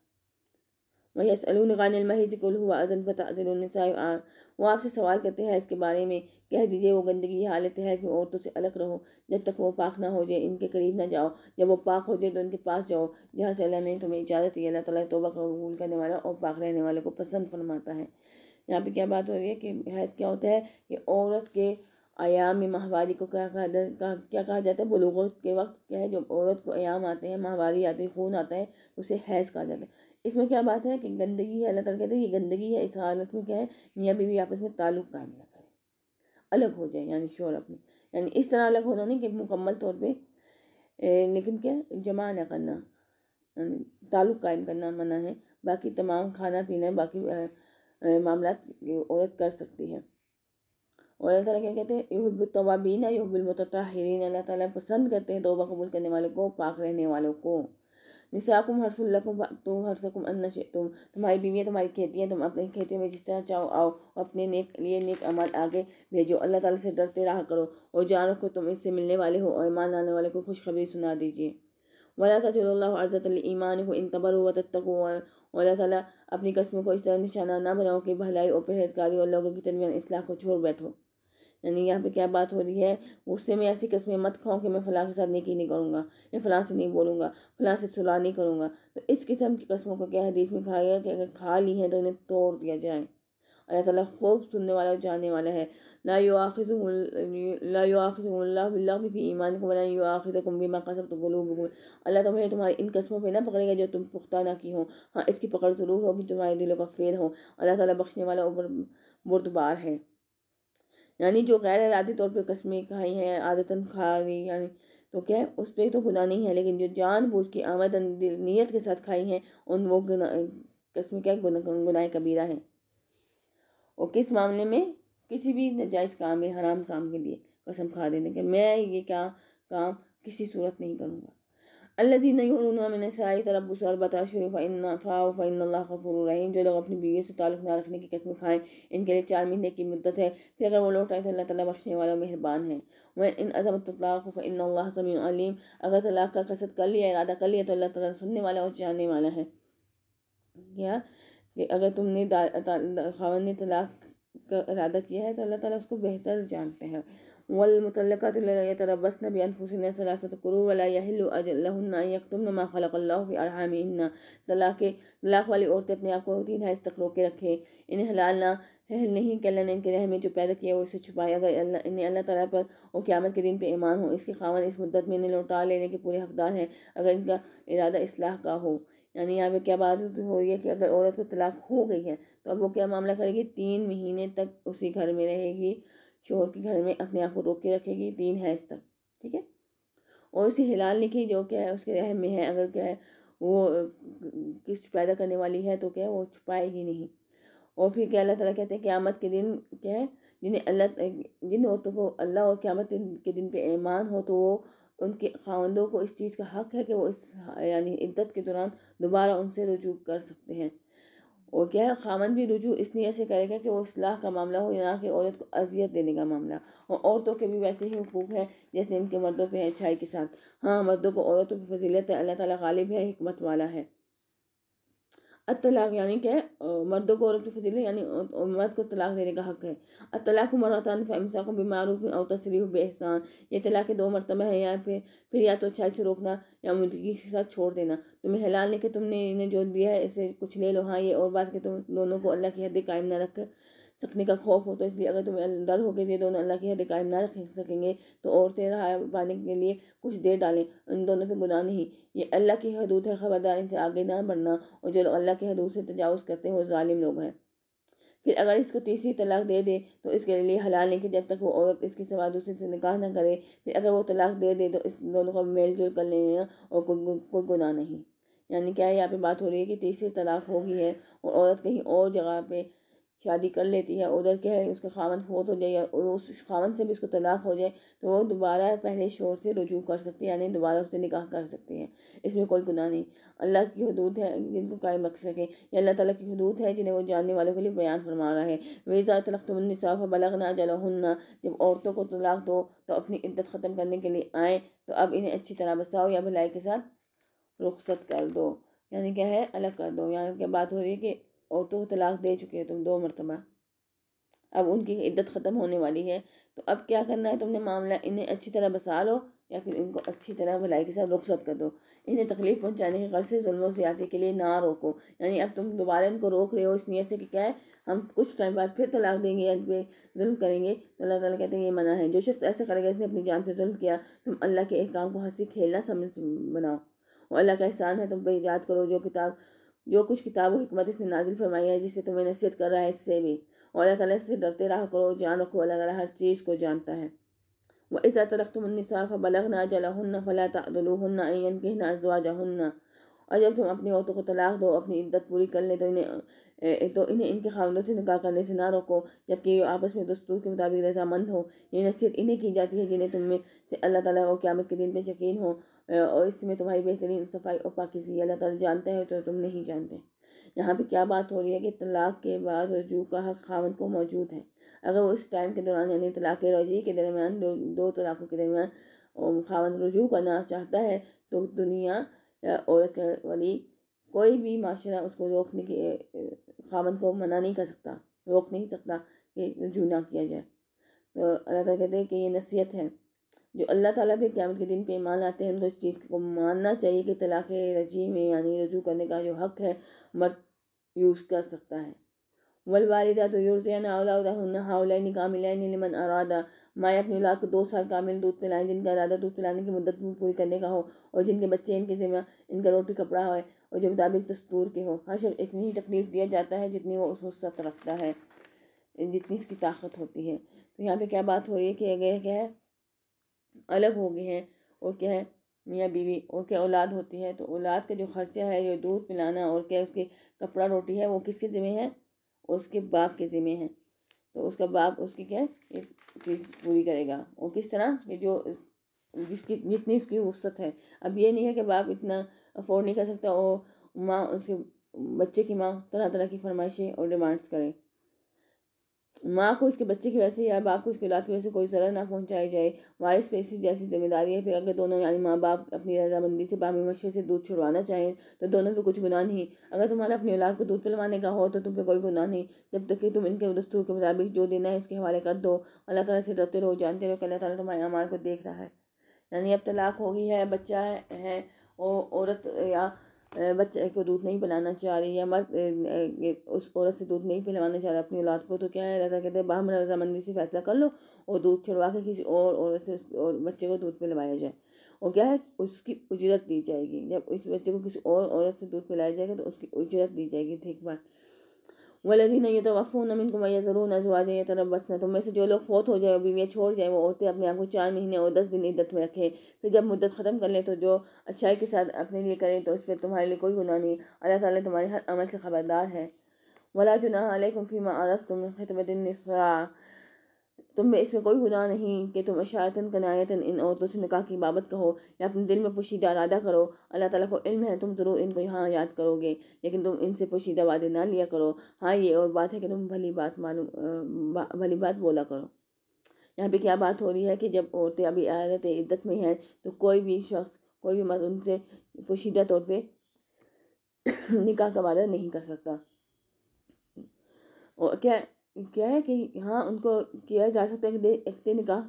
वही असलमहिज़ुआ अजन फ़तः वो आपसे सवाल करते हैं इसके बारे में कह दीजिए वो गंदगी हालत है कि औरतों से अलग रहो जब तक वो पाक ना हो जाए इनके करीब ना जाओ जब वो पाक हो जाए तो इनके पास जाओ जहाँ से अल्लाह ने तुम्हें इजाज़त दी अल्लाह ताला तोबा कबूल करने वाला और पाक रहने वाले को पसंद फरमाता है यहाँ पे क्या बात हो रही है कि हैज़ क्या होता है कि औरत के आयाम में माहवारी को क्या कहा जा क्या कहा जाता है बलूगत के वक्त क्या है जब औरत को आयाम आते हैं माहवारी आती है खून आता है उसे हैज़ कहा जाता है इसमें क्या बात है कि गंदगी है अल्लाह ताला कहते हैं ये गंदगी है इस हालत में क्या है मियाँ बीवी आपस में ताल्लुक कायम ना करें अलग हो जाए यानी शोर अपने यानी इस तरह अलग होना नहीं कि मुकम्मल तौर पर लेकिन क्या जमा ना करना ताल्लुक कायम करना मना है बाकी तमाम खाना पीना बाकी मामला औरत कर सकती है और तला क्या कहते हैं यहबिलतवाबीन मतरीन अल्लाह ताली पसंद करते हैं तोबा कबूल करने वालों को पाक रहने वालों को निसाकुम हरसुल्लकुम तुम हरसकुम अन्ना तुम तुम्हारी बीवियाँ तुम्हारी खेती हैं तुम अपनी खेतियों में जिस तरह चाहो आओ अपने नेक लिए नेक अमल आगे भेजो अल्लाह ताला से डरते रहा करो और जानो को तुम इससे मिलने वाले हो और ईमान लाने वाले को खुशखबरी सुना दीजिए वला तजल्लाजतल ईमान को इन तबर हुआ तक अल्लाह तला अपनी कस्मों को इस तरह निशाना ना बनाओ कि भलाई और परहेजगारी और लोगों के दरमियान इसलाह को छोड़ बैठो यानी यहाँ पे क्या बात हो रही है उससे मैं ऐसी कस्में मत खाऊँ कि मैं फ़लाँ के साथ निकी नहीं करूँगा मैं फ़लाँ से नहीं बोलूँगा फ़लाँ से सुलह नहीं करूँगा तो इस किस्म की कस्मों को क्या हदीस में खाया गया कि अगर खा ली है तो इन्हें तोड़ दिया जाए अल्लाह ताला खूब सुनने वाला और जानने वाला है ला यू आखिर ला आखिर फी ईमान को बना यू आखिर बिमा कसब तो गुलूब अल्लाह तुम्हें तुम्हारी इन कस्मों पे ना पकड़ेगा जो तुम पुख्ता ना की हो हाँ इसकी पकड़ ज़रूर होगी तुम्हारे दिलों का फेल हो अल्लाह ताला बख्शने वाला और बुरदबार है यानी जो गैर इरादी तौर पर कस्में खाई हैं आदतन खा गई यानी तो क्या है उस पर तो गुना नहीं है लेकिन जो जानबूझ के आमद नीयत के साथ खाई हैं उन वो गुना कस्में क्या गुना गुनाह कबीरा हैं और किस मामले में किसी भी नजायज़ काम में हराम काम के लिए कसम खा देने के मैं ये क्या काम किसी सूरत नहीं करूँगा अल्लादीन यूनसाई तरबसरबता शरीफ फ़ा फ़ैन गफूर रहीम जो लोग अपनी बीवी से ताल्लुक़ ना रखने की कसम खाएं इनके लिए चार महीने की मुद्दत है फिर अगर वो लोग आए तो अल्लाह ताला बख्शने वाला मेहरबान है वैन इन अजमतलाक़ फ़ैन समीन अलीम अगर तलाक़ का कसरत कर लिया इरादा कर लिया तो अल्लाह ताला सुनने वाला और जानने वाला है या अगर तुमने खावन ने तलाक़ का इरादा किया है तो अल्लाह ताला उसको बेहतर जानते हैं वलमतलकतरबसन बसनफ़िन सलासतकरू वला यहलहन्ना यकतुमन मा खलक अल्लाह फी अरहामिन्ना तलाक तलाक वाली औरतें अपने आप को तीन हज तक रोक के रखें इन्हें हलाल ना है नहीं कि अल्लाह ने इनके रहम में जो पैदा किया वो इसे छुपाए अगर अल्लाह इन्हें अल्लाह ताला पर और क़्यामत के दिन पे ईमान हो इसके खावन इस मुद्दत में इन्हें लौटा लेने के पूरे हकदार हैं अगर इनका इरादा इसलाह का हो यानी यहाँ पे क्या बात हो रही है कि अगर औरत को तलाक हो गई है तो अब वो क्या मामला करेगी तीन महीने तक उसी घर में रहेगी शोर के घर में अपने आप को रोक के रखेगी तीन हैज तक ठीक है और इसे हिलाल लिखी जो क्या है उसके रहम में है अगर क्या है वो किस पैदा करने वाली है तो क्या है वो छुपाएगी नहीं और फिर क्या अल्लाह तला कहते हैं क़्यामत के दिन क्या है जिन्हें अल्लाह जिन औरतों को अल्लाह और क़्यामत के दिन पे ईमान हो तो वो उनके खावंदों को इस चीज़ का हक़ है कि वो इस यानी इद्दत के दौरान दोबारा उनसे रजू कर सकते हैं और क्या है खामन भी रुजू इस नीयत से करेगा कि वो असलाह का मामला हो ना कि औरत को अजियत देने का मामला और औरतों के भी वैसे ही हकूक़ हैं जैसे इनके मर्दों पे है अच्छाई के साथ हाँ मर्दों को औरतों की फजीलत है अल्लाह ताला गालिब है हमत वाला है अतलाक यानी क्या है मर्दों को औरत की फजीलत यानी मर्द को तलाक देने का हक है अतलाक मरतान फैमसा को बीमारूफ और तसरी बेहसान ये तलाक के दो मरतबा है या फिर फिर या तो अच्छाई से रोकना या मुदगी के साथ छोड़ देना तुम्हें हलाल ने कि तुमने इन्हें जो दिया है इसे कुछ ले लो हाँ ये और बात कि तुम दोनों को अल्लाह की हद कायम न रख सकने का खौफ हो तो इसलिए अगर तुम्हें डर हो कि दोनों अल्लाह की हद कायम ना रख सकेंगे तो औरतें रहा पाने के लिए कुछ देर डालें उन दोनों पे गुनाह नहीं ये अल्लाह की हदूद है खबरदार इनसे आगे ना बढ़ना और जो लोग अल्लाह के हदूद से तजावज़ करते हैं वो ालिम लोग हैं फिर अगर इसको तीसरी तलाक दे दे तो इसके लिए हलाल नहीं कि जब तक वो औरत इसके सवाल दूसरे से निकाह ना करे फिर अगर वो तलाक दे दे तो इस दोनों को मेल जोल कर लेना और कोई कोई गुनाह नहीं यानी क्या यहाँ पे बात हो रही है कि तीसरी तलाक होगी है और औरत कहीं और जगह पे शादी कर लेती है उधर क्या है उसका खामन फोत हो जाए या उस खामन से भी उसको तलाक हो जाए तो वो दोबारा पहले शोर से रजू कर सकती है यानी दोबारा उससे निकाह कर सकती है इसमें कोई गुनाह नहीं अल्लाह की हदूद है जिनको कायम रख सके या अल्लाह ताली की हदूद है जिन्हें वो जानने वालों के लिए बयान फरमा रहा है वेज़ा तलखतमसाफ़ जला हन्ना जब औरतों को तलाक दो तो अपनी इद्दत ख़त्म करने के लिए आएँ तो अब इन्हें अच्छी तरह बसाओ या भलाई के साथ रुख्सत कर दो यानी क्या है अलग कर दो यहाँ क्या बात हो रही है कि औरतों को तलाक दे चुके हो तुम दो मरतबा अब उनकी इद्दत ख़त्म होने वाली है तो अब क्या करना है तुमने मामला इन्हें अच्छी तरह बसा लो या फिर इनको अच्छी तरह भलाई के साथ रुखसत कर दो इन्हें तकलीफ़ पहुँचाने के गर्ज से जुल्म ज्यादा के लिए ना रोको यानी अब तुम दोबारा इनको रोक रहे हो इस नीयत से कि क्या है हम कुछ टाइम बाद फिर तलाक देंगे या फिर जुल्म करेंगे तो अल्लाह ताला कहते हैं ये मना है जो शख्स ऐसा करेगा इसने अपनी जान पर जुल्म किया तुम अल्लाह के एक काम को हंसी खेलना समझ बनाओ और अल्लाह का एहसान है तुम पर याद करो जो किताब जो कुछ किताब हमत इसने नाजिल फरमाई है जिससे तुम्हें नसीहत कर रहा है इससे भी और अल्लाह ताली से डरते रहा करो जान रखो अल्लाह ताला हर चीज़ को जानता है व इज़ा जला फ़बलगना ना फ़ला तदलूहन्ना अन के नाजवा जहन्ना और जब तुम अपनी औरतों को तलाक दो अपनी इद्दत पूरी कर ले तो इन्हें तो इन्हें इनके खामदों से निकाह करने से ना रोको जबकि आपस में दस्तूर के मुताबिक रजामंद हो ये नसीहत इन्हें की जाती है जिन्हें तुम में से अल्लाह ताली और क़्यामत के दिन पर यकीन हो और इसमें तुम्हारी बेहतरीन सफाई और पाकिजगी अल्लाह ताला जानता है तो तुम नहीं जानते यहाँ पे क्या बात हो रही है कि तलाक के बाद रजू का हक खावन को मौजूद है अगर इस टाइम के दौरान यानी तलाक रजी के दरमियान दो दो तलाक़ों के दरमियान खावन रजू करना चाहता है तो दुनिया औरत वाली कोई भी माशरा उसको रोकने के खावन को मना नहीं कर सकता रोक नहीं सकता कि रजू ना किया जाए तो अल्लाह ताला कहते हैं कि ये नसीहत है जो अल्लाह ताला के क्यामत के दिन पे ईमान लाते हैं उनको तो इस चीज़ को मानना चाहिए कि तलाक़ रजी में यानी रजू करने का जो हक़ है मर्द यूज़ कर सकता है वल वालदा तो युरजैन अवलाउदाहन हाउलाइन कामिलाइन लिमन अरादा माए अपनी औलाद को दो साल कामिल दूध पिलाएं जिनका अरादा दूध पिलाने की मदद पूरी करने का हो और जिनके बच्चे इनके जिम्मे इनका रोटी कपड़ा हो और जो मुताबिक दस्तूर के हो हर शब्द इतनी ही तकलीफ दिया जाता है जितनी वो उस वक्त रखता है जितनी इसकी ताकत होती है तो यहाँ पर क्या बात हो रही है कि यह क्या है अलग हो गए हैं और क्या है मियाँ बीवी और क्या औलाद होती है तो औलाद का जो खर्चा है जो दूध पिलाना और क्या उसके कपड़ा रोटी है वो किसके ज़िम्मे है उसके बाप के ज़िम्मे है तो उसका बाप उसकी क्या ये चीज़ पूरी करेगा और किस तरह ये जो जिसकी जितनी उसकी वसत है अब ये नहीं है कि बाप इतना अफोर्ड नहीं कर सकता और माँ उसके बच्चे की माँ तरह तरह की फरमाइशें और डिमांड्स करें माँ को इसके बच्चे की वैसे या बाप को इसके औलाद की वजह से कोई जरा ना पहुँचाई जाए वारिस पे इसी जैसी जिम्मेदारी है फिर अगर दोनों यानी माँ बाप अपनी रजामंदी से बामी मशे से दूध छुड़वाना चाहें तो दोनों पे कुछ गुनाह नहीं अगर तुम्हारा अपनी औलाद को दूध पिलवाने का हो तो तुम पे कोई गुनाह नहीं जब तक कि तुम इनके दस्तूर के मुताबिक जो देना है इसके हवाले कर दो अल्लाह तला से डरते रहो जानते रहो कि अल्लाह तला तुम्हारे अमार को देख रहा है यानी अब तलाक हो गई है बच्चा है औरत या बच्चे को दूध नहीं पिलाना चाह रही या मर्द उस औरत से दूध नहीं पिलवाना चाह रहा अपनी औलाद को तो क्या है रजा कहते हैं बाहर रजामंदी से फैसला कर लो और दूध छुड़वा के किसी और औरत से और बच्चे को दूध पिलवाया जाए और क्या है उसकी उजरत दी जाएगी जब इस बच्चे को किसी और औरत से दूध पिलाया जाएगा तो उसकी उजरत दी जाएगी देखभाल वलदी नहीं तो वफ़ून नमिन को मैया ज़रूर नजवाज या तरबसना तो मेरे से जो लोग फोत हो जाए और बीवियाँ छोड़ जाएँ वो औरतें अपने आप को चार महीने और दस दिन इद्दत में रखें फिर जब मुद्दत ख़त्म कर लें तो जो अच्छाई के साथ अपने लिए करें तो उस पर तुम्हारे लिए कोई गुना नहीं अल्लाह ताली तुम्हारे हर अमल से ख़बरदार है वला जुना फ़ीमा आरस तुम नसरा तुम में इसमें कोई गुनाह नहीं कि तुम अशारतन कनायतन इन औरतों से निकाह की बाबत कहो या अपने दिल में पोशीदा अरादा करो अल्लाह ताला को इल्म है तुम ज़रूर इनको यहाँ याद करोगे लेकिन तुम इनसे पोशीदा वादे ना लिया करो हाँ ये और बात है कि तुम भली बात मालूम बा, भली बात बोला करो यहाँ पे क्या बात हो रही है कि जब औरतें अभी आदत इद्दत में हैं तो कोई भी शख्स कोई भी मत उनसे पोशीदा तौर पर निकाह का वादा नहीं कर सकता और क्या क्या है कि हाँ उनको किया जा सकता है कि निकाह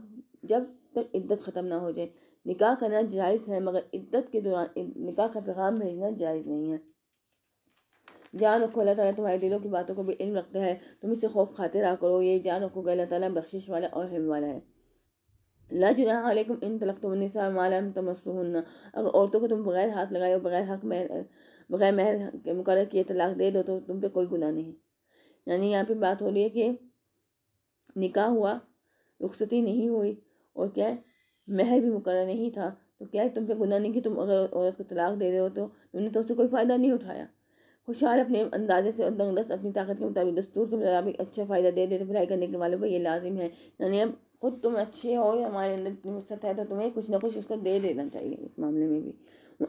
जब तक इद्दत ख़त्म ना हो जाए निकाह करना जायज़ है मगर इद्दत के दौरान निकाह का पैगाम भेजना जायज़ नहीं है जान रखो अल्लाह ताला तुम्हारे दिलों की बातों को भी इल्म रखता है तुम इससे खौफ खाते रहा करो ये जान रखो कि अल्लाह ताला बख्शिश वाला और हिम वाला है ला जुनाकुम इन तलक तुमनिसा मालम तमसुहन्ना अगर औरतों को तुम बगैर हाथ लगाए बगैर हक महर बगैर महर मुकर किए तलाक दे दो तो तुम पे कोई गुनाह नहीं यानी यहाँ पे बात हो रही है कि निकाह हुआ रुखसती नहीं हुई और क्या है महर भी मुकर नहीं था तो क्या है तुम पे गुना नहीं कि तुम अगर औरत को तलाक दे रहे हो तो तुमने तो उससे कोई फ़ायदा नहीं उठाया खुशहाल अपने अंदाजे से और दंगदस्त अपनी ताकत के मुताबिक दस्तूर के मुताबिक अच्छा फ़ायदा दे देते पढ़ाई करने के वालों पर यह लाजिम है यानी अब खुद तुम अच्छे हो या हमारे अंदर इतनी वसत है तो तुम्हें कुछ ना कुछ उसको दे देना चाहिए इस मामले में भी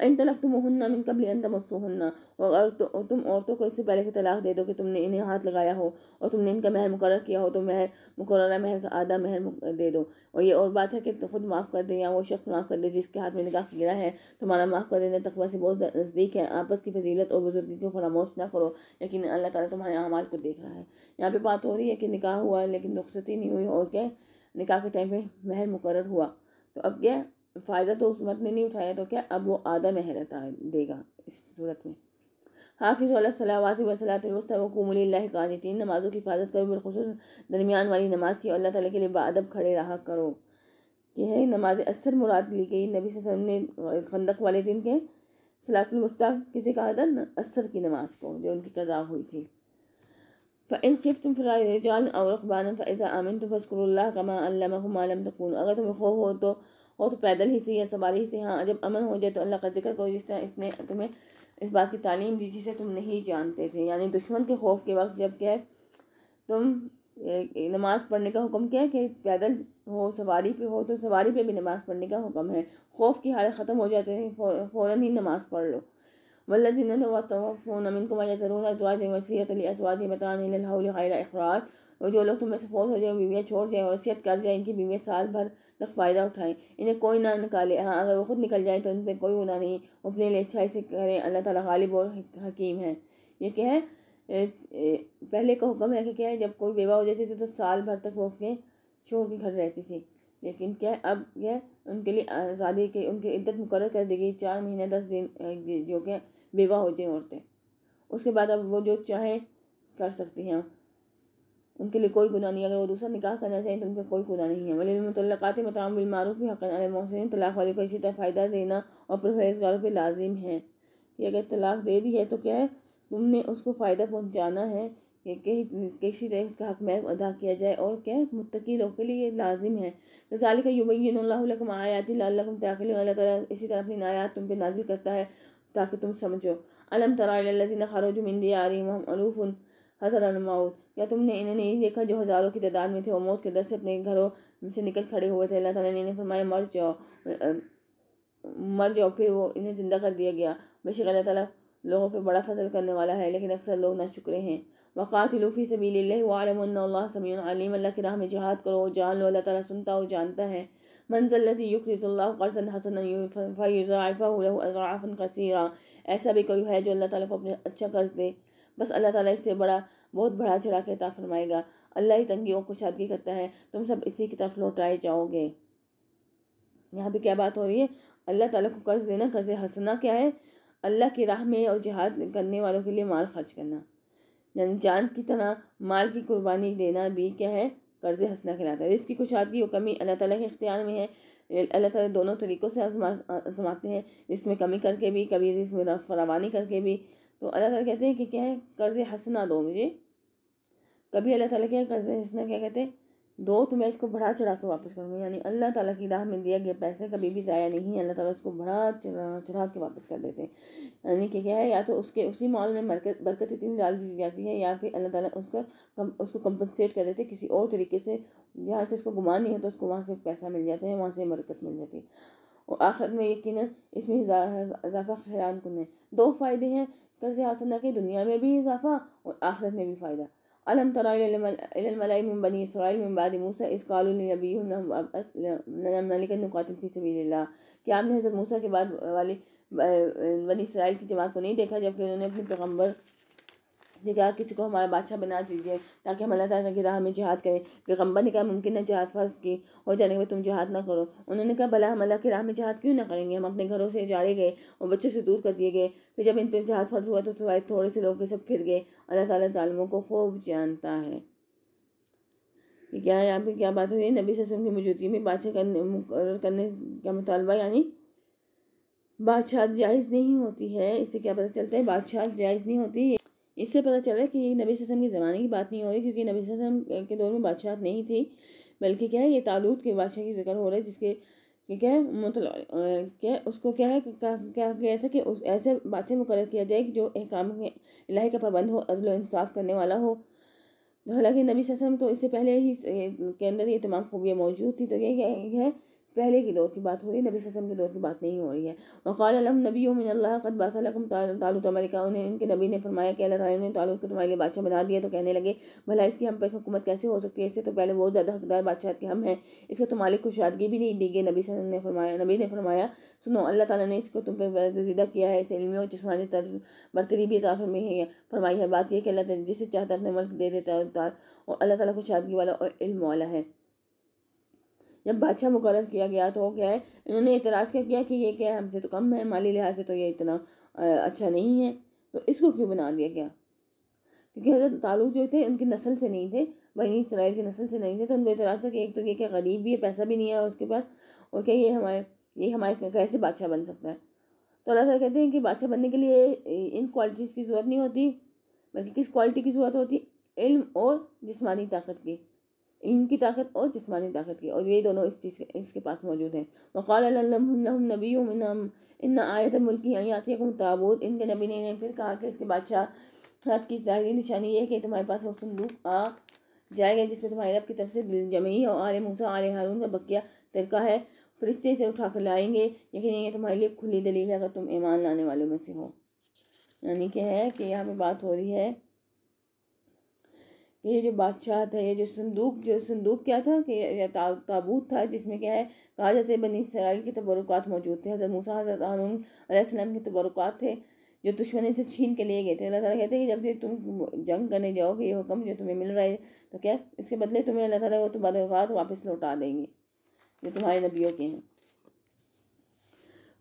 इन तलाक तुम हन्ना मिन कबल अंदर मसू और तो, तुम औरतों को इससे पहले से तलाक दे दो कि तुमने इन्हें हाथ लगाया हो और तुमने इनका महर मुकर किया हो तो महर मुकर महर का आधा महर दे दो और ये और बात है कि खुद माफ़ कर दे या वो शख्स माफ़ कर दे जिसके हाथ में निकाह गिरा है तुम्हारा माफ़ कर देना तकबा से बहुत नज़दीक है आपस की फजीलत और बुजुर्गी को फरामोश ना करो लेकिन अल्लाह ताली तुम्हारे अमाल को देख रहा है यहाँ पर बात हो रही है कि निकाह हुआ लेकिन रुखसती नहीं हुई और क्या निकाह के टाइम में महर मुकर हुआ तो अब क्या फ़ायदा तो उस मर्द ने नहीं उठाया तो क्या अब वो आधा मेहनत देगा इस सूरत में हाफिज़ सलावात वसलातवस्ता वकूमल्ला कानतीन नमाज़ों की हिफाजत करो बिलखसूस दरमियान वाली नमाज़ की अल्लाह ताली के लिए बदब खड़े रहा करो यह नमाज असर मुराद ली गई नबी वसल्लम ने खंदक वाले दिन के सलातुलवस्ता किसे कहा था असर की नमाज को जो उनकी कज़ा हुई थी फ़िन खिफ तुम फ़िलहाल और फ़ैज़ा आमिन तो फसकुल्ला कमा तकून अगर तुम्हें खो हो तो वो तो पैदल ही से या सवारी ही से हाँ जब अमन हो जाए तो अल्लाह का जिक्र करो जिस तरह इसने तुम्हें इस बात की तालीम दी जिसे तुम नहीं जानते थे यानी दुश्मन के खौफ के वक्त जब क्या तुम नमाज़ पढ़ने का हुक्म क्या है कि पैदल हो सवारी पे हो तो सवारी पे भी नमाज़ पढ़ने का हुक्म है खौफ की हालत ख़त्म हो जाती है फ़ौरन ही नमाज़ पढ़ लो वल्लिन फ़ोन अमिन को मैं ज़रूर अजवाज वसीत अली अजवाज बतान अखराज और जो लोग तुम्हें सपोज हो जाए बीवियाँ छोड़ जाएँ वसीयत कर जाए इनकी बीवियाँ साल भर तक फ़ायदा उठाएं इन्हें कोई ना निकाले हाँ अगर वो खुद निकल जाए तो इन पर कोई गुना नहीं अपने लिए अच्छाई से करें अल्लाह ताला गालिब और हकीम है ये क्या है पहले का हुक्म है कि क्या है जब कोई बेवा हो जाती थी तो साल भर तक वो अपने शोर के घर रहती थी लेकिन क्या है अब क्या उनके लिए आज़ादी के उनकी इद्दत मुकर कर दी गई चार महीने दस दिन जो कि बेवा हो जाए औरतें उसके बाद अब वो जो चाहें कर सकती हैं उनके लिए कोई गुना नहीं अगर वो दूसरा निकाह करना चाहिए तो उन पर कोई गुना नहीं है वाले मुतलक़ात मतम बिलमारूफ़ हक़न मोहसिन तलाक़ वाले को इसी तरह फ़ायदा देना और परहेजगारों पर लाजिम है कि अगर तलाक़ दे दी है तो क्या है तुमने उसको फ़ायदा पहुँचाना है कि किसी तरह उसका हक महब अदा किया जाए और क्या मुतकी लोगों के लिए लाजिम है गजाली का युबैनकम आयाती लाकम इसी तरह अपनी नायात तुम पे नाजिल करता है ताकि तुम समझो अलम तराजीन खरोज मिंदी आरिम अलूफ़ हसर अलमाउत या तुमने इन्हें नहीं देखा जो हज़ारों की तादाद में थे और मौत के डर से अपने घरों से निकल खड़े हुए थे अल्लाह तला ने इन्हें फरमाया मर जाओ मर जाओ फिर वो इन्हें ज़िंदा कर दिया गया बेशक अल्लाह ताला लोगों पर बड़ा फसल करने वाला है लेकिन अक्सर लोग ना शुक्रे हैं वक़ात लूफ़ी वालम समी अलीम अल्लाह राह में जहाद करो जान लो अल्लाह ताला सुनता और जानता है मंजल्लती हसन कसीरा ऐसा भी कोई है जो अल्लाह तक को अपने अच्छा कर्ज दे बस अल्लाह ताला इससे बड़ा बहुत बड़ा चढ़ा के अता फरमाएगा अल्लाह ही तंगियों को शादगी करता है तुम सब इसी की तरफ लौटाए जाओगे यहाँ पर क्या बात हो रही है अल्लाह ताला को कर्ज देना कर्ज हंसना क्या है अल्लाह की राह में और जहाद करने वालों के लिए माल खर्च करना यानी जान की तरह माल की कुर्बानी देना भी क्या है कर्ज हंसना कहलाता है इसकी कुशादगी और कमी अल्लाह ताला के इख्तियार में है अल्लाह ताला दोनों तरीक़ों से आजमा आजमाते हैं इसमें कमी करके भी कभी इसमें फरावानी करके भी तो अल्लाह ताला कहते हैं कि क्या है कर्ज़ हंसना दो मुझे कभी अल्लाह ताला क्या कर्ज़ हंसना क्या कहते हैं दो तो मैं इसको बढ़ा चढ़ा के वापस करूँगा यानी अल्लाह ताला की राह में दिया गया पैसा कभी भी ज़ाया नहीं है अल्लाह ताला उसको बढ़ा चढ़ा चढ़ा के वापस कर देते हैं यानी कि क्या है या तो उसके उसी मॉल में बरकत बरकत इतनी डाल दी जाती है या फिर अल्लाह ताला उसका कम उसको कंपनसेट कर देते किसी और तरीके से जहाँ से उसको गुमान नहीं होता तो उसको वहाँ से पैसा मिल जाता है वहाँ से बरकत मिल जाती है और आखिर में यकीन इसमें इजाफा हैरान कन है दो फ़ायदे हैं कर्ज हसना के दुनिया में भी इजाफा और आखिरत में भी फ़ायदा अलम तरमलाई बनी इसराइल में बाद मूसा इस कालनबी फ़ी क्या आपने हज़रत मूसा के बाद वाली बनी इसराइल की जमात को नहीं देखा जबकि उन्होंने अपने पैगम्बर ने किसी को हमारा बादशाह बना दीजिए ताकि हम अल्लाह ताला की राह में जिहाद करें पैगम्बर ने कहा मुमकिन है जिहाद फर्ज की हो जाने के बाद तुम जिहाद ना करो उन्होंने कहा भला हम अल्लाह की राह में जिहाद क्यों ना करेंगे हम अपने घरों से जारे गए और बच्चों से दूर कर दिए गए फिर जब इन पर जिहाद फर्ज हुआ तो सिवाय थोड़े से लोग सब फिर गए अल्लाह ताला ालमों को खूब जानता है कि क्या यहाँ पर क्या बात हो रही है नबी वसम की मौजूदगी में बादशाह करने मुकर करने का मुतालबा यानी बादशाह जायज़ नहीं होती है इससे क्या पता चलता है बादशाह जायज़ नहीं होती इससे पता चला कि नबी वसम के ज़माने की बात नहीं हो रही क्योंकि नबी वसम के दौर में बादशाह नहीं थी बल्कि क्या है ये तालुद के बादशाह की जिक्र हो रहा है जिसके क्या है मतल क्या उसको क्या है क्या गया था कि उस ऐसे बादशाह मुकर किया जाए कि जो अहकाम इलाही का पाबंद हो अदलानसाफ़ इंसाफ करने वाला हो हालांकि नबी वसम तो इससे पहले ही के अंदर ये तमाम खूबियाँ मौजूद थी तो यह क्या है पहले के दौर की बात हो रही है नबी के दौर की बात नहीं हो रही है वकालम नबी मिनल्ला कद उन्हें इनके नबी ने फरमाया कि अल्लाह ताली ने तालुत को तुम्हारे लिए बादशाह बना दिया तो कहने लगे भला इसकी हम पर हुकूमत कैसे हो सकती है इससे तो पहले बहुत ज़्यादा हकदार बादशाह के हम हैं इसको तो मालिक को शादगी भी नहीं दी गई नबी ने फरमाया नबी ने फरमाया सुनो अल्लाह ताली ने इसको तुम पर किया है इस इलमी और जिसमानी बरतरी भी इताफ़ में है फरमाई है बात यह कि अल्लाह जिसे चाहता अपने मुल्क दे देता है और अल्लाह ताली को शादगी वाला और इल्म वाला है जब बादशाह मुकर किया गया तो क्या है इन्होंने एतराज़ क्या किया कि ये क्या है हमसे तो कम है माली लिहाज से तो ये इतना अच्छा नहीं है तो इसको क्यों बना दिया गया क्योंकि हजरत तालुक जो थे उनकी नस्ल से नहीं थे बनी इसराइल की नस्ल से नहीं थे तो उनको इतराज़ था कि एक तो ये क्या गरीब भी है पैसा भी नहीं है उसके पास और क्या ये हमारे ये हमारे कैसे बादशाह बन सकता है तो अल्लाह ताला कहते हैं कि बादशाह बनने के लिए इन क्वालिटीज़ की ज़रूरत नहीं होती बल्कि किस क्वालिटी की ज़रूरत होती इल्म और जिसमानी ताकत की इनकी ताकत और जिसमानी ताकत की और ये दोनों इस चीज़ के इसके पास मौजूद हैं वकालम नबी इन आयत आती है ताबूत इनके नबी ने फिर कहा कि इसके बादशाह हाथ की ज़ाहरी निशानी ये है कि तुम्हारे पास वो संदूक आ जाएगा जिसमें तुम्हारे रब की तरफ से जमी और आल मूसा आल हारून का बकिया तरका है फरिश्ते से उठा कर लाएंगे यकीन ये तुम्हारे लिए खुली दलील है अगर तुम ईमान लाने वालों में से हो यानी कि है कि यहाँ पे बात हो रही है कि ये जो बादशाह था ये जो संदूक जो संदूक क्या था कि ताबूत था जिसमें क्या है कहा जाते हैं बनी इसराइल के तबरुक मौजूद थे हज़रत मूसा हज़रत आनून के तबरुक थे जो दुश्मनी से छीन के लिए गए थे अल्लाह ताला कहते हैं कि जब तुम जंग करने जाओगे ये हुक्म जो तुम्हें मिल रहा है तो क्या इसके बदले तुम्हें अल्लाह ताला वो तुम्हारे वापस लौटा देंगे जो तुम्हारे नबियों के हैं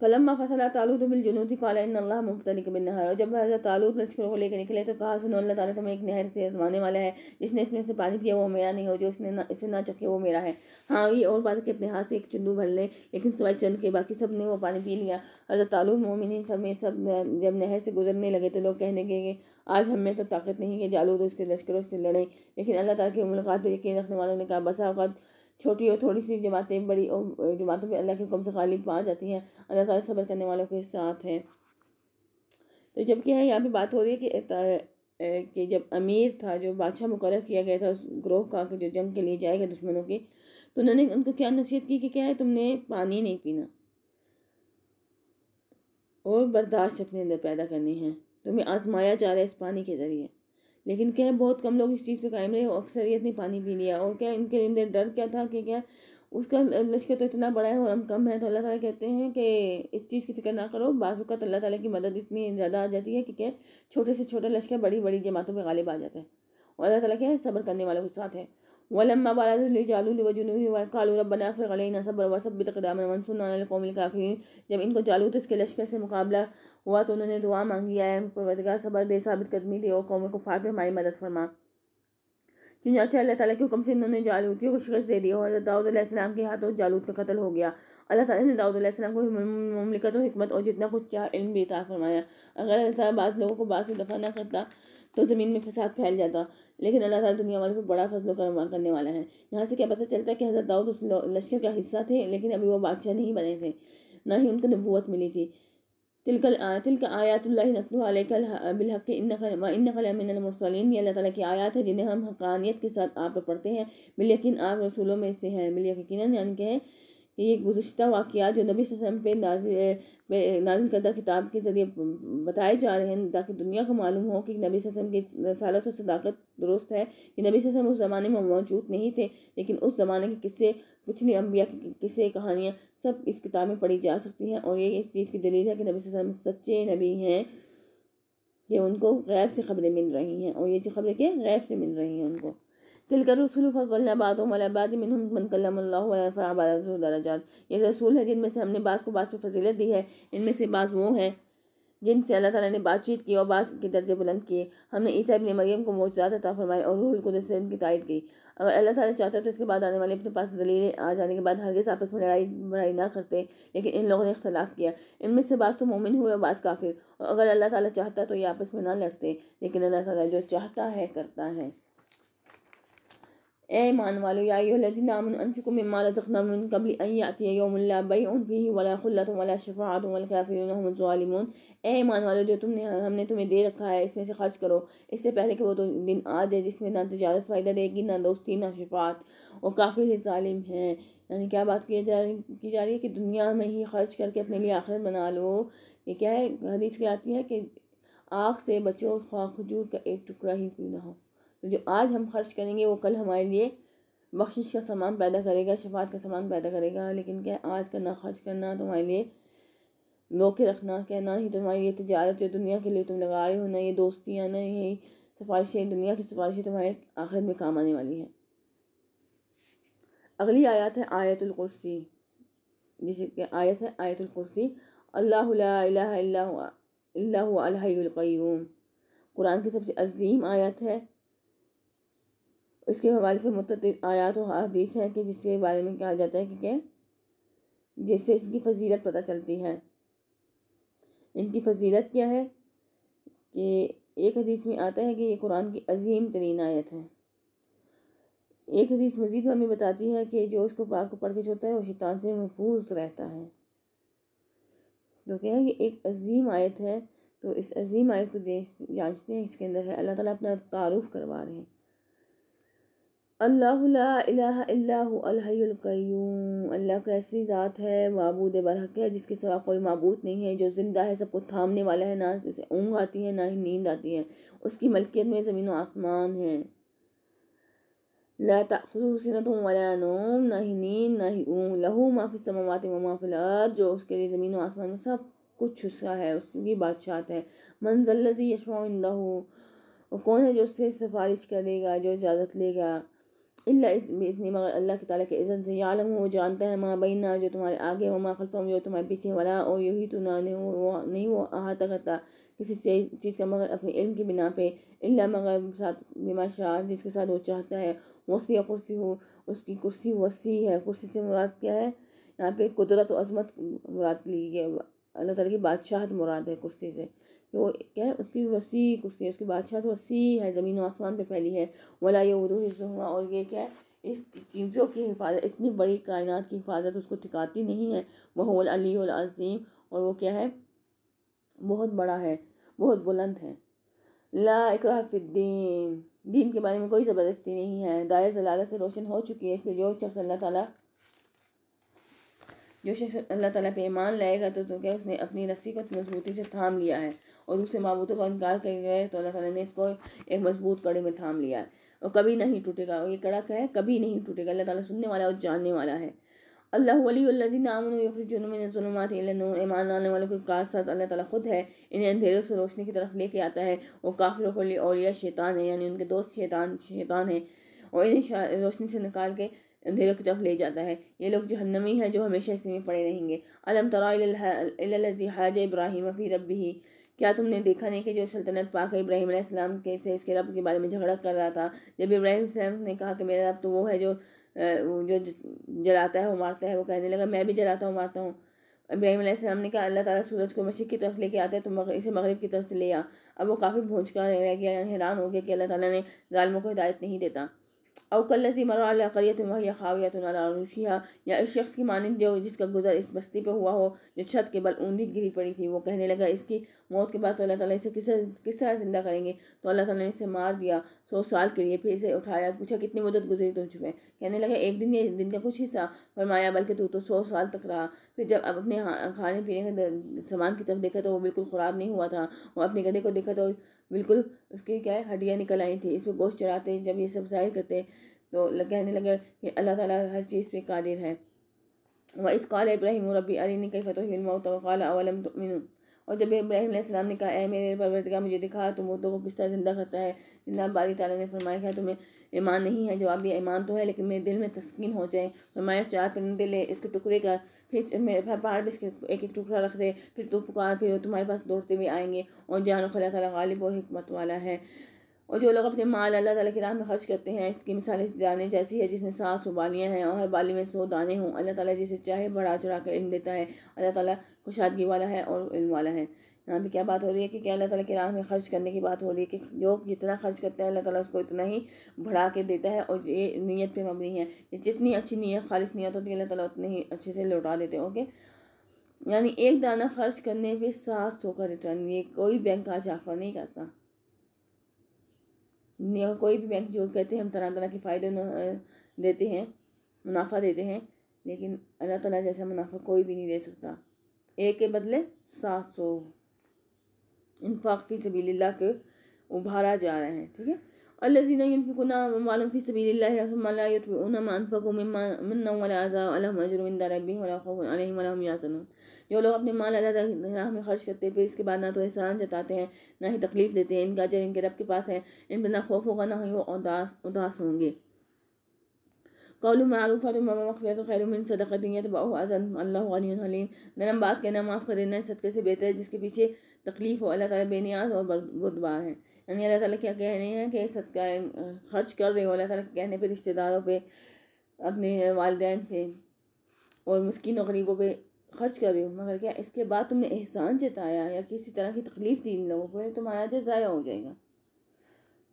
फलम्मा फसला तालूत बिलजुनूदी काला इन अल्लाह मुफ्तलिक बिन नहर और जब हजरत तालूत लश्कर को लेकर निकले तो कहा सुनो अल्लाह ताला तुम्हें एक नहर से आजमाने वाला है जिसने इसमें से पानी पिया वो मेरा नहीं हो जो इसने ना इसे ना चखे वो मेरा है हाँ ये और बात कि अपने हाथ से एक चुनू भर लें लेकिन सुबह चंद के बाकी सब ने वो पानी पी लिया हजरत तालूत मोमिन समेत सब जब नहर से गुजरने लगे तो लोग कहने के आज हमें तो ताकत नहीं कि जालूद उसके लश्करों से लड़े लेकिन अल्लाह ताला की मुलाकात पर यकीन रखने वालों ने कहा बसा अवत छोटी और थोड़ी सी जमातें बड़ी और जमातों में अल्लाह के हुक्म से गालिब पा जाती हैं अल्लाह ताला सब्र करने वालों के साथ हैं तो जबकि है यहाँ पे बात हो रही है कि कि जब अमीर था जो बादशाह मुकर किया गया था उस ग्रोह का कि जो जंग के लिए जाएगा दुश्मनों के तो उन्होंने उनको क्या नसीहत की कि क्या है तुमने पानी नहीं पीना और बर्दाश्त अपने अंदर पैदा करनी है तुम्हें आजमाया जा रहा है इस पानी के ज़रिए लेकिन क्या है बहुत कम लोग इस चीज़ पे कायम रहे अक्सरियत ने पानी पी लिया और क्या इनके अंदर डर क्या था कि क्या उसका लश्कर तो इतना बड़ा है और हम कम हैं तो अल्लाह ताला कहते हैं कि इस चीज़ की फिक्र ना करो बाज़ात अल्लाह ताला की मदद इतनी ज़्यादा आ जाती है कि क्या छोटे से छोटा लश्कर बड़ी बड़ी जमातों पर गालिब आ जाता है और अल्लाह ताला क्या है सब्र करने वालों के साथ है वलम्मा बालू रबना फिर गलीना सब्र वसबित कदाम मनसून कौमिल जब इनको जालूत इसके लश्कर से मुकाबला हुआ तो उन्होंने दुआ मांगी आए परवदगा सबर दे साबित कदमी दे और कौम को फार पर हमारी मदद फरमा क्योंकि अच्छा अल्लाह ताला के हुक्म से इन्होंने जालूतियों को शिकस्त दे दी और दाऊदम के हाथों जालूत का कत्ल हो गया अल्लाह ताला ने दाऊदम को ममलिकत और हमत और जितना कुछ चाह इल्म था फरमाया अगर अल्लाह ताला बाद लोगों को बाद से दफ़ा ना करता तो ज़मीन में फसाद फैल जाता लेकिन अल्लाह ताला दुनिया वालों पर बड़ा फसलों करम करने वाला है यहाँ से क्या पता चलता है कि हज़रत दाऊद उस लश्कर का हिस्सा थे लेकिन अभी वो बादशाह नहीं बने थे ना ही उनको नबूत मिली थी तिलक तिलक आयातल्लाक इन मरसलिन अल्लाह ताला की आयात है जिन्हें हम हकानियत के साथ आप पढ़ते हैं बिल यकीन आप रसूलों में से हैं बिल यकीन यानी कि ये गुज्त वाक़ जो नबी वसम पे नाजिल नाजिल करदा किताब के ज़रिए बताए जा रहे हैं ताकि दुनिया को मालूम हो कि नबी वसम की रसालत और सदाकत दुरुस्त है कि नबी वसम उस ज़माने में मौजूद नहीं थे लेकिन उस ज़माने के किस्से पिछली अम्बिया की किस्से कहानियाँ सब इस किताब में पढ़ी जा सकती हैं और ये इस चीज़ की दलील है कि नबी वसम सच्चे नबी हैं कि उनको गैब से खबरें मिल रही हैं और ये खबरें क्या गैब से मिल रही हैं उनको तिलकर रसूल फ़सल्लाबाद मलाबाद मिनहम मनकल्लाफ़राबादराजात ये रसूल है जिनमें से हमने बास को बास पर फजीलत दी है इनमें से बास वो हैं जिनसे अल्लाह ताला ने बातचीत की और बास के दर्जे बुलंद किए हमने ईसा इबन मरियम को मौजूद अता फरमाए और रूहुल को से इनकी तायद की अगर अल्लाह ताला चाहता तो इसके बाद आने वाले अपने पास दलीलें आ जाने के बाद हरगिज़ आपस में लड़ाई बड़ाई ना करते लेकिन इन लोगों ने इख्तलाफ किया इनमें से बास तो मोमिन हुए और बास काफिर और अगर अल्लाह ताला चाहता तो ये आपस में ना लड़ते लेकिन अल्लाह ताला जो चाहता है करता है ए ईमान वालो या अनफिकुम मिम्मा रज़क़ना मिन कबल अन यौमुन ला बैउन फीही वला वला वल काफ़िरून ज़ालिमून ए ईमान वालो जो तुमने हमने तुम्हें दे रखा है इसमें से खर्च करो इससे पहले कि वो तो दिन आ जाए जिसमें ना तजारत फ़ायदा देगी ना दोस्ती ना शफ़ात और काफ़ी ालिम हैं यानी क्या बात की जा रही की जा रही है कि दुनिया में ही खर्च करके अपने लिए आखिरत बना लो ये क्या है हदीस की आती है कि आँख से बचो खजूर का एक टुकड़ा ही क्यों ना हो तो जो आज हम खर्च करेंगे वो कल हमारे लिए बख्शिश का सामान पैदा करेगा शफात का सामान पैदा करेगा लेकिन क्या आज का ना खर्च करना तुम्हारे लिए रो के रखना ना ही तुम्हारी ये तजारत जो दुनिया के लिए तुम लगा रहे हो ना ये दोस्तियाँ ना यही सिफारिशें दुनिया की सिफारिशें तुम्हारे आखिर में काम आने वाली हैं अगली आयत है आयतुलकुर्सी जिसे कि आयत है आयतुलकुर्सी अल्लाह कुरान की सबसे अजीम आयत है इसके हवाले से मुत आयात और हदीस हैं कि जिसके बारे में कहा जाता है कि क्या जिससे इसकी फजीलत पता चलती है इनकी फजीलत क्या है कि एक हदीस में आता है कि ये कुरान की अजीम तरीन आयत है एक हदीस मज़ीद हमें बताती है कि जो उसको पाक को पढ़ के सोता है वो शैतान से महफूज रहता है तो क्या है कि एक अजीम आयत है तो इस अजीम आयत को देख जांचते हैं इसके अंदर है अल्लाह ताला अपना तारुफ करवा रहे हैं अल्लाम अल्लाह का ऐसी ज़ात है मबूद बरहक है जिसके सिवा कोई मबूद नहीं है जो ज़िंदा है सबको थामने वाला है ना उसे ऊँग आती है ना ही नींद आती है उसकी मलकियत में ज़मीन व आसमान है ला तखसनत वाला नोम ना ही नींद ना ही ऊँग लहू माफी समावत ममाफिलत जो उसके लिए ज़मीन व आसमान में सब कुछ उसका है उसकी बादशाहत है मंजल्लत यशमा इंदा कौन है जो उससे सिफारिश करेगा जो इजाज़त लेगा अल्ला मगर अल्लाह की ताला के इज़न से आलम वो जानता है माँ बैना जो तुम्हारे आगे माँ खलफा जो तुम्हारे पीछे वाला और यही तो ना नहीं वो नहीं वो अहाता करता किसी चीज़ का मगर अपने इल्म की बिना पे अल्ला मगर साथ बीमा शाह जिसके साथ वो चाहता है वसी कुर्सी हो उसकी कुर्सी वसी है कुर्सी से मुराद क्या है यहाँ पे कुदरत व अजमत मुराद ली गई अल्लाह ताली की बादशाहत मुराद है कुर्सी से वो क्या है उसकी वसी कुर्सी है उसकी बादशाह तो वसी है ज़मीन आसमान पर फैली है वला ये उदू हुआ और ये क्या है इस चीज़ों की हिफाजत इतनी बड़ी कायनात की हिफाजत उसको ठिकाती नहीं है वह अलीम और वो क्या है बहुत बड़ा है बहुत बुलंद है ला इकराफिद्दीन दीन के बारे में कोई ज़बरदस्ती नहीं है दायर जलाल से रोशन हो चुकी है फिर जो शख्स अल्लाह ताला जो शख्स अल्लाह ताला पे ईमान लाएगा तो, तो क्या उसने अपनी रस्सी को मजबूती से थाम लिया है और दूसरे मबूतों का इनकार कर गए तो अल्लाह ताला ने इसको एक मजबूत कड़े में थाम लिया है और कभी नहीं टूटेगा और ये कड़ा क्या है कभी नहीं टूटेगा अल्लाह ताला सुनने वाला और जानने वाला है अल्लाह वली नामजुनमात ईमान लाने वालों के काश साथ अल्लाह ताला खुद है इन्हें अंधेरे से रोशनी की तरफ लेके आता है वो काफिलों के लिए औलिया शैतान है यानी उनके दोस्त शैतान शैतान है और इन्हें रोशनी से निकाल के अंधेरों की तरफ ले जाता है ये लोग जहन्नमी हैं जो हमेशा इसी में पड़े रहेंगे अलम तरा हाज इब्राहिम फ़ी रबी क्या तुमने देखा नहीं कि जो सल्तनत पाकर इब्राहिम सलाम के से इसके रब के बारे में झगड़ा कर रहा था जब इब्राहिम सलाम ने कहा कि मेरा रब तो वो है जो जो जलाता है वो मारता है वो कहने लगा मैं भी जलाता हूँ मारता हूँ इब्राहिम सलाम ने कहा अल्लाह ताला सूरज को मशीक की तरफ लेके आता है तो इसे मगरब की तरफ से ले आ अब वो काफ़ी कर रह गया हैरान हो गया कि अल्लाह ताली ने गालमों को हिदायत नहीं देता अवकलती मरा करियत वही खावियत नरूशिया या इस शख्स की मानंद हो जिसका गुजर इस बस्ती पर हुआ हो जो छत के बल ऊंधी गिरी पड़ी थी वो कहने लगा इसकी मौत के बाद तो अल्लाह ताला इसे किस किस तरह जिंदा करेंगे तो अल्लाह ताला ने इसे मार दिया सौ साल के लिए फिर इसे उठाया पूछा कितनी मुदत गुजरी तुझ में कहने लगा एक दिन या दिन का कुछ हिस्सा फरमाया बल्कि तू तो सौ साल तक रहा फिर जब अब अपने खाने पीने के सामान की तरफ देखा तो वो बिल्कुल ख़राब नहीं हुआ था और अपने गधे को देखा तो बिल्कुल उसकी क्या है हड्डियाँ निकल आई थी इसमें गोश्त चढ़ाते हैं जब ये सब जाहिर करते हैं तो कहने लगे कि अल्लाह ताला हर चीज़ पे कादिर है वह इस कॉल इब्राहिम रबी अली ने कई फ़तोहिलमा और जब इब्राहिम ने कहा ए मेरे परवरदगा मुझे दिखा तो मुर्दों को किस तरह ज़िंदा करता है जिंदा बारी ताला ने फरमाया क्या तुम्हें ईमान नहीं है जवाब दिया ईमान तो है लेकिन मेरे दिल में तस्किन हो जाए फरमाया चार परिंदे ले इसके टुकड़े कर फिर मेरे पहाड़ पर इसके एक एक टुकड़ा रख दे फिर तू पुकार फिर तुम्हारे पास दौड़ते हुए आएंगे और जानो खला तला गालिब और हमत वाला है और जो लोग अपने माल अल्लाह ताला के राह में खर्च करते हैं इसकी मिसाल इस दाने जैसी है जिसमें सात बालियाँ हैं और हर बाली में सौ दाने हों अल्लाह ताला जिसे चाहे बढ़ा चढ़ा कर इल्म देता है अल्लाह ताला खुशादगी वाला है और इल्म वाला है यहाँ पे क्या बात हो रही है कि क्या अल्लाह ताला की राह में खर्च करने की बात हो रही है कि जो जितना खर्च करते हैं अल्लाह ताला उसको इतना ही बढ़ा के देता है और ये नीयत पे मबनी है जितनी अच्छी नीयत खालिश नीयत होती है अल्लाह ताला उतने ही अच्छे से लौटा देते हैं ओके यानी एक दाना खर्च करने पर सात सौ का रिटर्न ये कोई बैंक आज ऑफर नहीं करता कोई भी बैंक जो कहते हैं हम तरह तरह के फ़ायदे देते हैं मुनाफा देते हैं लेकिन अल्लाह ताला जैसा मुनाफा कोई भी नहीं दे सकता एक के बदले सात सौ इनफाक फ़ी सबील्ला के उभारा जा रहा है ठीक है जो लोग अपने माल अल्लाह में खर्च करते हैं फिर इसके बाद ना तो एहसान जताते हैं ना ही तकलीफ़ देते हैं इनका अजर इनके रब के पास है इन पर ना खौफ होगा ना ही वो उदास उदास होंगे कौल मारूफ मफ़रत खैरमिन सदक़त नरम बात कहना माफ़ कर देना सदक़े से बेहतर है जिसके पीछे तकलीफ़ हो अल्लाह ताला बेनियाज और बुदबार हैं यानी अल्लाह ताला क्या कह रहे हैं कि सदका खर्च कर रहे हो अल्लाह ताला कहने पे रिश्तेदारों पे अपने वालदेन पे और मुस्किन और गरीबों पे खर्च कर रहे हो मगर क्या इसके बाद तुमने एहसान जताया या किसी तरह की तकलीफ़ दी इन लोगों को तुम्हारा जो ज़ाया हो जाएगा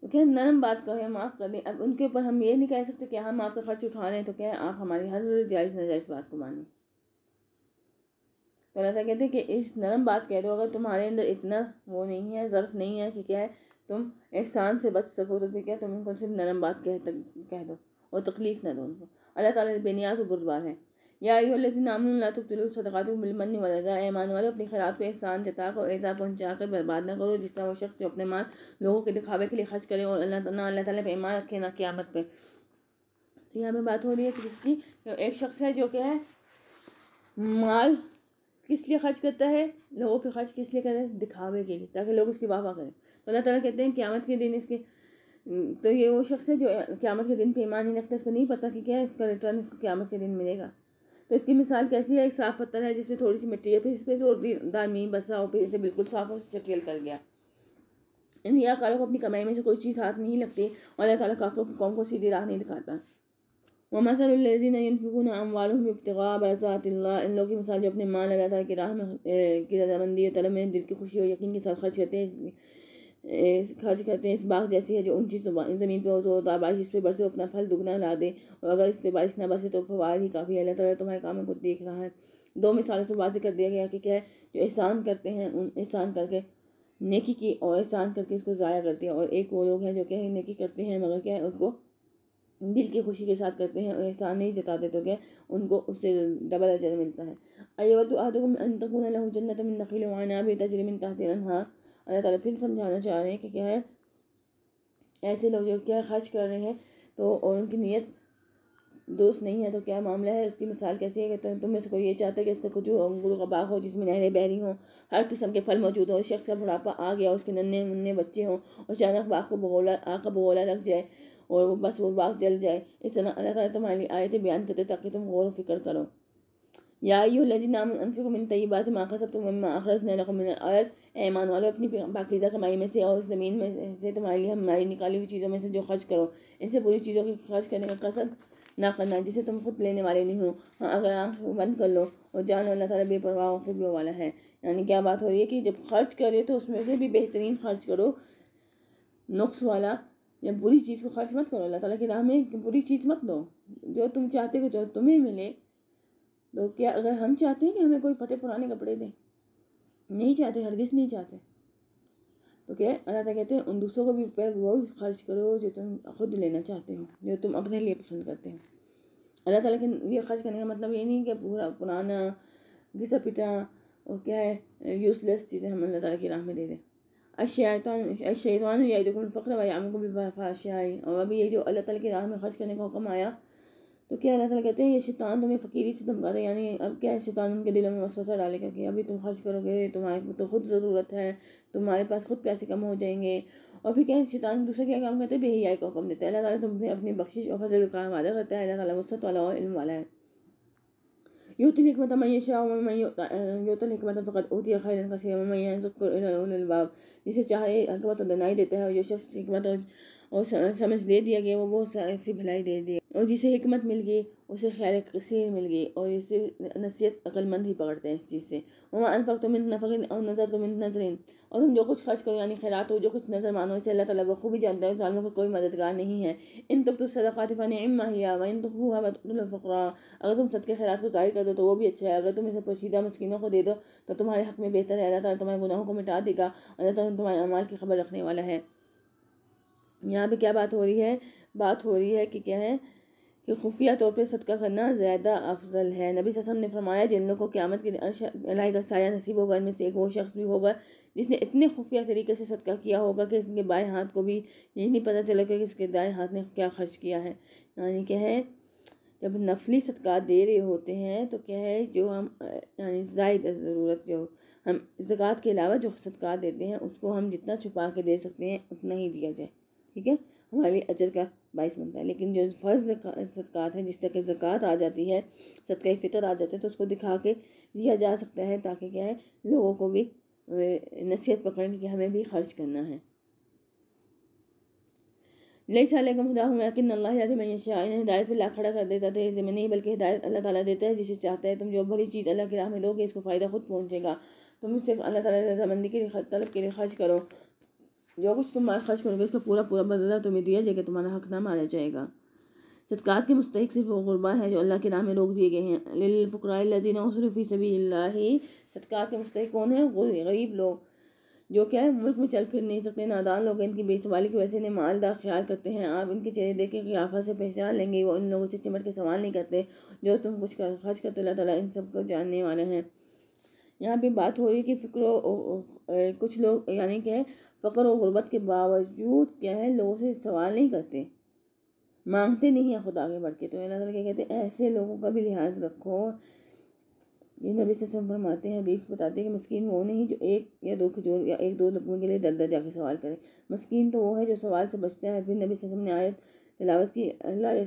तो क्या नरम बात कहें माफ़ कर दें अब उनके ऊपर हम ये नहीं कह सकते कि हाँ, हम आपका खर्च उठा लें तो क्या आप हमारी हर जायज़ नाजायज़ बात को मानें अल्लाह तो साहब कहते हैं कि इस नरम बात कह दो अगर तुम्हारे अंदर इतना वो नहीं है ज़र्फ़ नहीं है कि क्या है तुम एहसान से बच सको तो फिर क्या तुम उनको सिर्फ नरम बात कह तक कह दो और तकलीफ़ ना दो उनको अल्लाह ताली बेनियाज और बुरबार है या सदक़ात मिलमन वाला ऐमान वाले अपनी खराब को एहसान जता कर ऐसा पहुँचा कर बर्बाद ना करो जिस तरह वो शख्स जो अपने माल लोगों के दिखावे के लिए खर्च करें और अल्लाह ना अल्लाह ईमान रखें ना क़्यामत पे तो यहाँ पर बात हो रही है कि जिसकी एक शख्स है जो क्या है माल किस लिए खर्च करता है लोगों पे खर्च किस लिए करें है दिखावे के लिए ताकि लोग उसकी वाह करें तो अल्लाह ताला कहते हैं क़्यामत के दिन इसके तो ये वो शख्स है जो क़्यामत के दिन पे ईमान नहीं रखता उसको नहीं पता कि क्या है इसका रिटर्न इसको क़्यामत के दिन मिलेगा तो इसकी मिसाल कैसी है एक साफ़ पत्थर है जिसमें थोड़ी सी मिट्टी है फिर इस पर जोरदार मीन बसा हो फिर इसे बिल्कुल साफ हो चटेल कर गया इन रियाकारों को अपनी कमाई में से कोई चीज़ हाथ नहीं लगती और अल्लाह ताली काफ़रों की कौम को सीधी राह नहीं दिखाता व मसल यनफिकून अमवालम इब्तगा बरसातिल्ला इन लोगों की मिसाल जो अपने माल अल्लाह ताला की राह में की रजामंदी तलब में दिल की खुशी और यकीन के साथ खर्च करते हैं खर्च करते हैं इस बाग जैसी है जो ऊंची ज़मीन पर जोरदार बारिश इस पर बरसे अपना फल दुगना ला दे और अगर इस पर बारिश ना बरसे तो फवाद ही काफ़ी अल्लाह ताला तुम्हारे काम में कुछ देख रहा है दो मिसालों से वाजे कर दिया गया कि क्या है जो एहसान करते हैं उन एहसान करके नेकी की और एहसान करके उसको ज़ाया करते हैं और एक वो लोग हैं जो क्या है नेकी करते हैं मगर क्या है उसको दिल की खुशी के साथ करते हैं और एहसान नहीं जताते तो क्या उनको उससे डबल अजर मिलता है अयवत आदम अंतकुन जन्नत में नकिल वाना भी तजरमिन तहतिर अल्लाह ताली फिर समझाना चाह रहे हैं कि क्या है ऐसे लोग जो क्या खर्च कर रहे हैं तो और उनकी नीयत दोस्त नहीं है तो क्या मामला है उसकी मिसाल कैसी है कहते हैं तुम इसको ये चाहते है कि इसका कुछ और का बाग हो जिसमें नहरें बहरी हों हर किस्म के फल मौजूद हों शख्स का बुढ़ापा आ गया उसके नन्हे मुन्ने बच्चे हों और अचानक बाग को बगोला आग का बगोला लग जाए और वो बस वो बाग जल जाए इस तरह अल्लाह ताला तुम्हारे लिए आयतें बयान करते ताकि तुम गौर फिक्र करो या लजी नाम अनफिक मिन तई बात माखा सब तुम आखरस नरत ऐमान वालों अपनी पाकिज़ा कमाई में से और ज़मीन में से तुम्हारे लिए हमारी निकाली हुई चीज़ों में से जो खर्च करो इनसे बुरी चीज़ों की खर्च करने का कसद ना करना जिसे तुम खुद लेने वाले नहीं हो हाँ अगर आँख बंद कर लो और जान अल्लाह ताला बेपरवाह खूबियों वाला है यानी क्या बात हो रही है कि जब खर्च करे तो उसमें से भी बेहतरीन खर्च करो नुक्स वाला या बुरी चीज़ को खर्च मत करो अल्लाह ताला की राह में बुरी चीज़ मत दो जो तुम चाहते हो जो तुम्हें मिले तो क्या अगर हम चाहते हैं कि हमें कोई फटे पुराने कपड़े दें नहीं चाहते हरगिज़ नहीं चाहते तो क्या अल्लाह ताला कहते हैं उन दूसरों को भी रुपये वो खर्च करो जो तुम खुद लेना चाहते हो जो तुम अपने लिए पसंद करते हो अल्लाह ताला के लिए खर्च करने का मतलब ये नहीं कि पूरा पुराना घिसा पिटा और क्या है यूज़लेस चीज़ें हम अल्लाह ताला की राह में दे दें अशायतान शैतान यदकुम फ़क्र वयामकुम आई और अभी ये जो अल्लाह ताला के राह में खर्च करने का हुक्म आया तो क्या अल्लाह ताला कहते हैं ये शैतान तुम्हें फ़कीरी से धमकाता है यानी अब क्या है शैतान उनके दिलों में वसवसा डालेगा कि अभी तुम खर्च करोगे तुम्हारे को तो खुद ज़रूरत है तुम्हारे पास खुद पैसे कम हो जाएंगे और फिर क्या है शैतान दूसरा क्या काम करते हैं बेहियाई का हुक्म देते हैं अल्लाह ताला तुम्हें अपनी बख्शिश और फजल का वादा करता है अल्लाह ताला वसत वाला और इल्म वाला है يؤتي الحكمة من يشاء ومن يؤتى الحكمة फ़कत ओती खैर कसीर मैं यज़कुरबाब जिसे चाहे हकमत और दनाई देता है और जो शख्स हमत और समझ दे दिया गया वो बहुत सी भलाई दे दिया और जिसे हमत मिल गई उसे खैर कसीर मिल गई और इसे नसीहत अक्लमंद ही पकड़ते हैं इस चीज़ से वमा अनफक तो मिन नफकिन और नज़र तो मिन नजर और तुम जो कुछ खर्च करो यानी खैरात हो जो कुछ नज़र मानो इसे अल्लाह तला बखूबी जानते हैं जालमों का कोई मददगार नहीं है इन तब तो सदाक़ात फ़निमा हिया व इन तोफ़रा अगर तुम सद के खैरात को जाहिर कर दो तो वो भी अच्छा है अगर तुम इसे पोशीदा मस्किनों को दे दो तो तुम्हारे हक़ में बेहतर है अल्लाह तुम्हारे गुनाहों को मिटा देगा अल्लाह तुम तुम्हारे अमाल की खबर रखने वाला है यहाँ पर क्या बात हो रही है बात हो रही है कि क्या है कि खुफिया तौर पर सदका करना ज़्यादा अफजल है नबी वसम ने फरमाया जिन लोगों को क़्यामत के अलाई का साया नसीब होगा इनमें से एक वो शख्स भी होगा जिसने इतने खुफिया तरीके से सदका किया होगा कि इसके बाएँ हाथ को भी यही नहीं पता चलेगा कि इसके दाएँ हाथ ने क्या खर्च किया है यानी क्या है जब नफली सदका दे रहे होते हैं तो क्या है जो हम यानी जायद ज़रूरत जो हम जक़ात के अलावा जो सदका देते हैं उसको हम जितना छुपा के दे सकते हैं उतना ही दिया जाए ठीक है हमारे लिए अजर का बाईस बनता है लेकिन जो फ़र्ज़ सदक़ात है जिस तरह के ज़क़़त आ जाती है सदक़ फ़ितर आ जाते है तो उसको दिखा के दिया जा सकता है ताकि क्या है लोगों को भी नसीहत पकड़ें कि हमें भी खर्च करना है नई साल का मुदा हूँ अल्लाह याद शाह इन्हें हिदायत पर ला खड़ा कर देता था इसमें नहीं बल्कि हिदायत अल्लाह ताला देता है जिसे चाहता है तुम जो भरी चीज़ अल्लाह के राह में दोगे इसको फ़ायदा खुद पहुँचेगा तुम सिर्फ अल्लाह ताला रजामंदी के लिए तलब के लिए खर्च करो जो कुछ तुम माल खर्च करोगे उसका पूरा पूरा बदला तुम्हें दिया जाएगा तुम्हारा हक ना मारा जाएगा सदक़ात के मुस्तक सिर्फ वो गुरबा है जो अल्लाह के नाम में रोक दिए गए हैं लिलफ़ुकराजीन उसरफ़ी सभी सदक़ात के मुस्तक कौन है गरीब लोग जो क्या है मुल्क में चल फिर नहीं सकते नादान लोग इनकी बेसवाली की वजह से इन्हें मालदार ख्याल करते हैं आप इनके चेहरे देख के आफा से पहचान लेंगे वो इन लोगों से चिमट के सवाल नहीं करते जो तुम कुछ कर, खर्च करते अल्लाह तला इन सबको जानने वाले हैं यहाँ पे बात हो रही है कि फ़िक्र कुछ लोग यानी कि फ़कर और ग़ुरबत के बावजूद क्या है लोगों से सवाल नहीं करते मांगते नहीं हैं खुद आगे बढ़ के तो अल्लाह ताला क्या कहते हैं ऐसे लोगों का भी लिहाज रखो ये नबी से फरमाते हैं हदीस बताते हैं कि मस्किन वो नहीं जो एक या दो खजूर या एक दो लकमे के लिए दर दर जाके सवाल करें मस्किन तो वो है जो सवाल से बचता है फिर नबी ने आयत तलावत की अल्लाह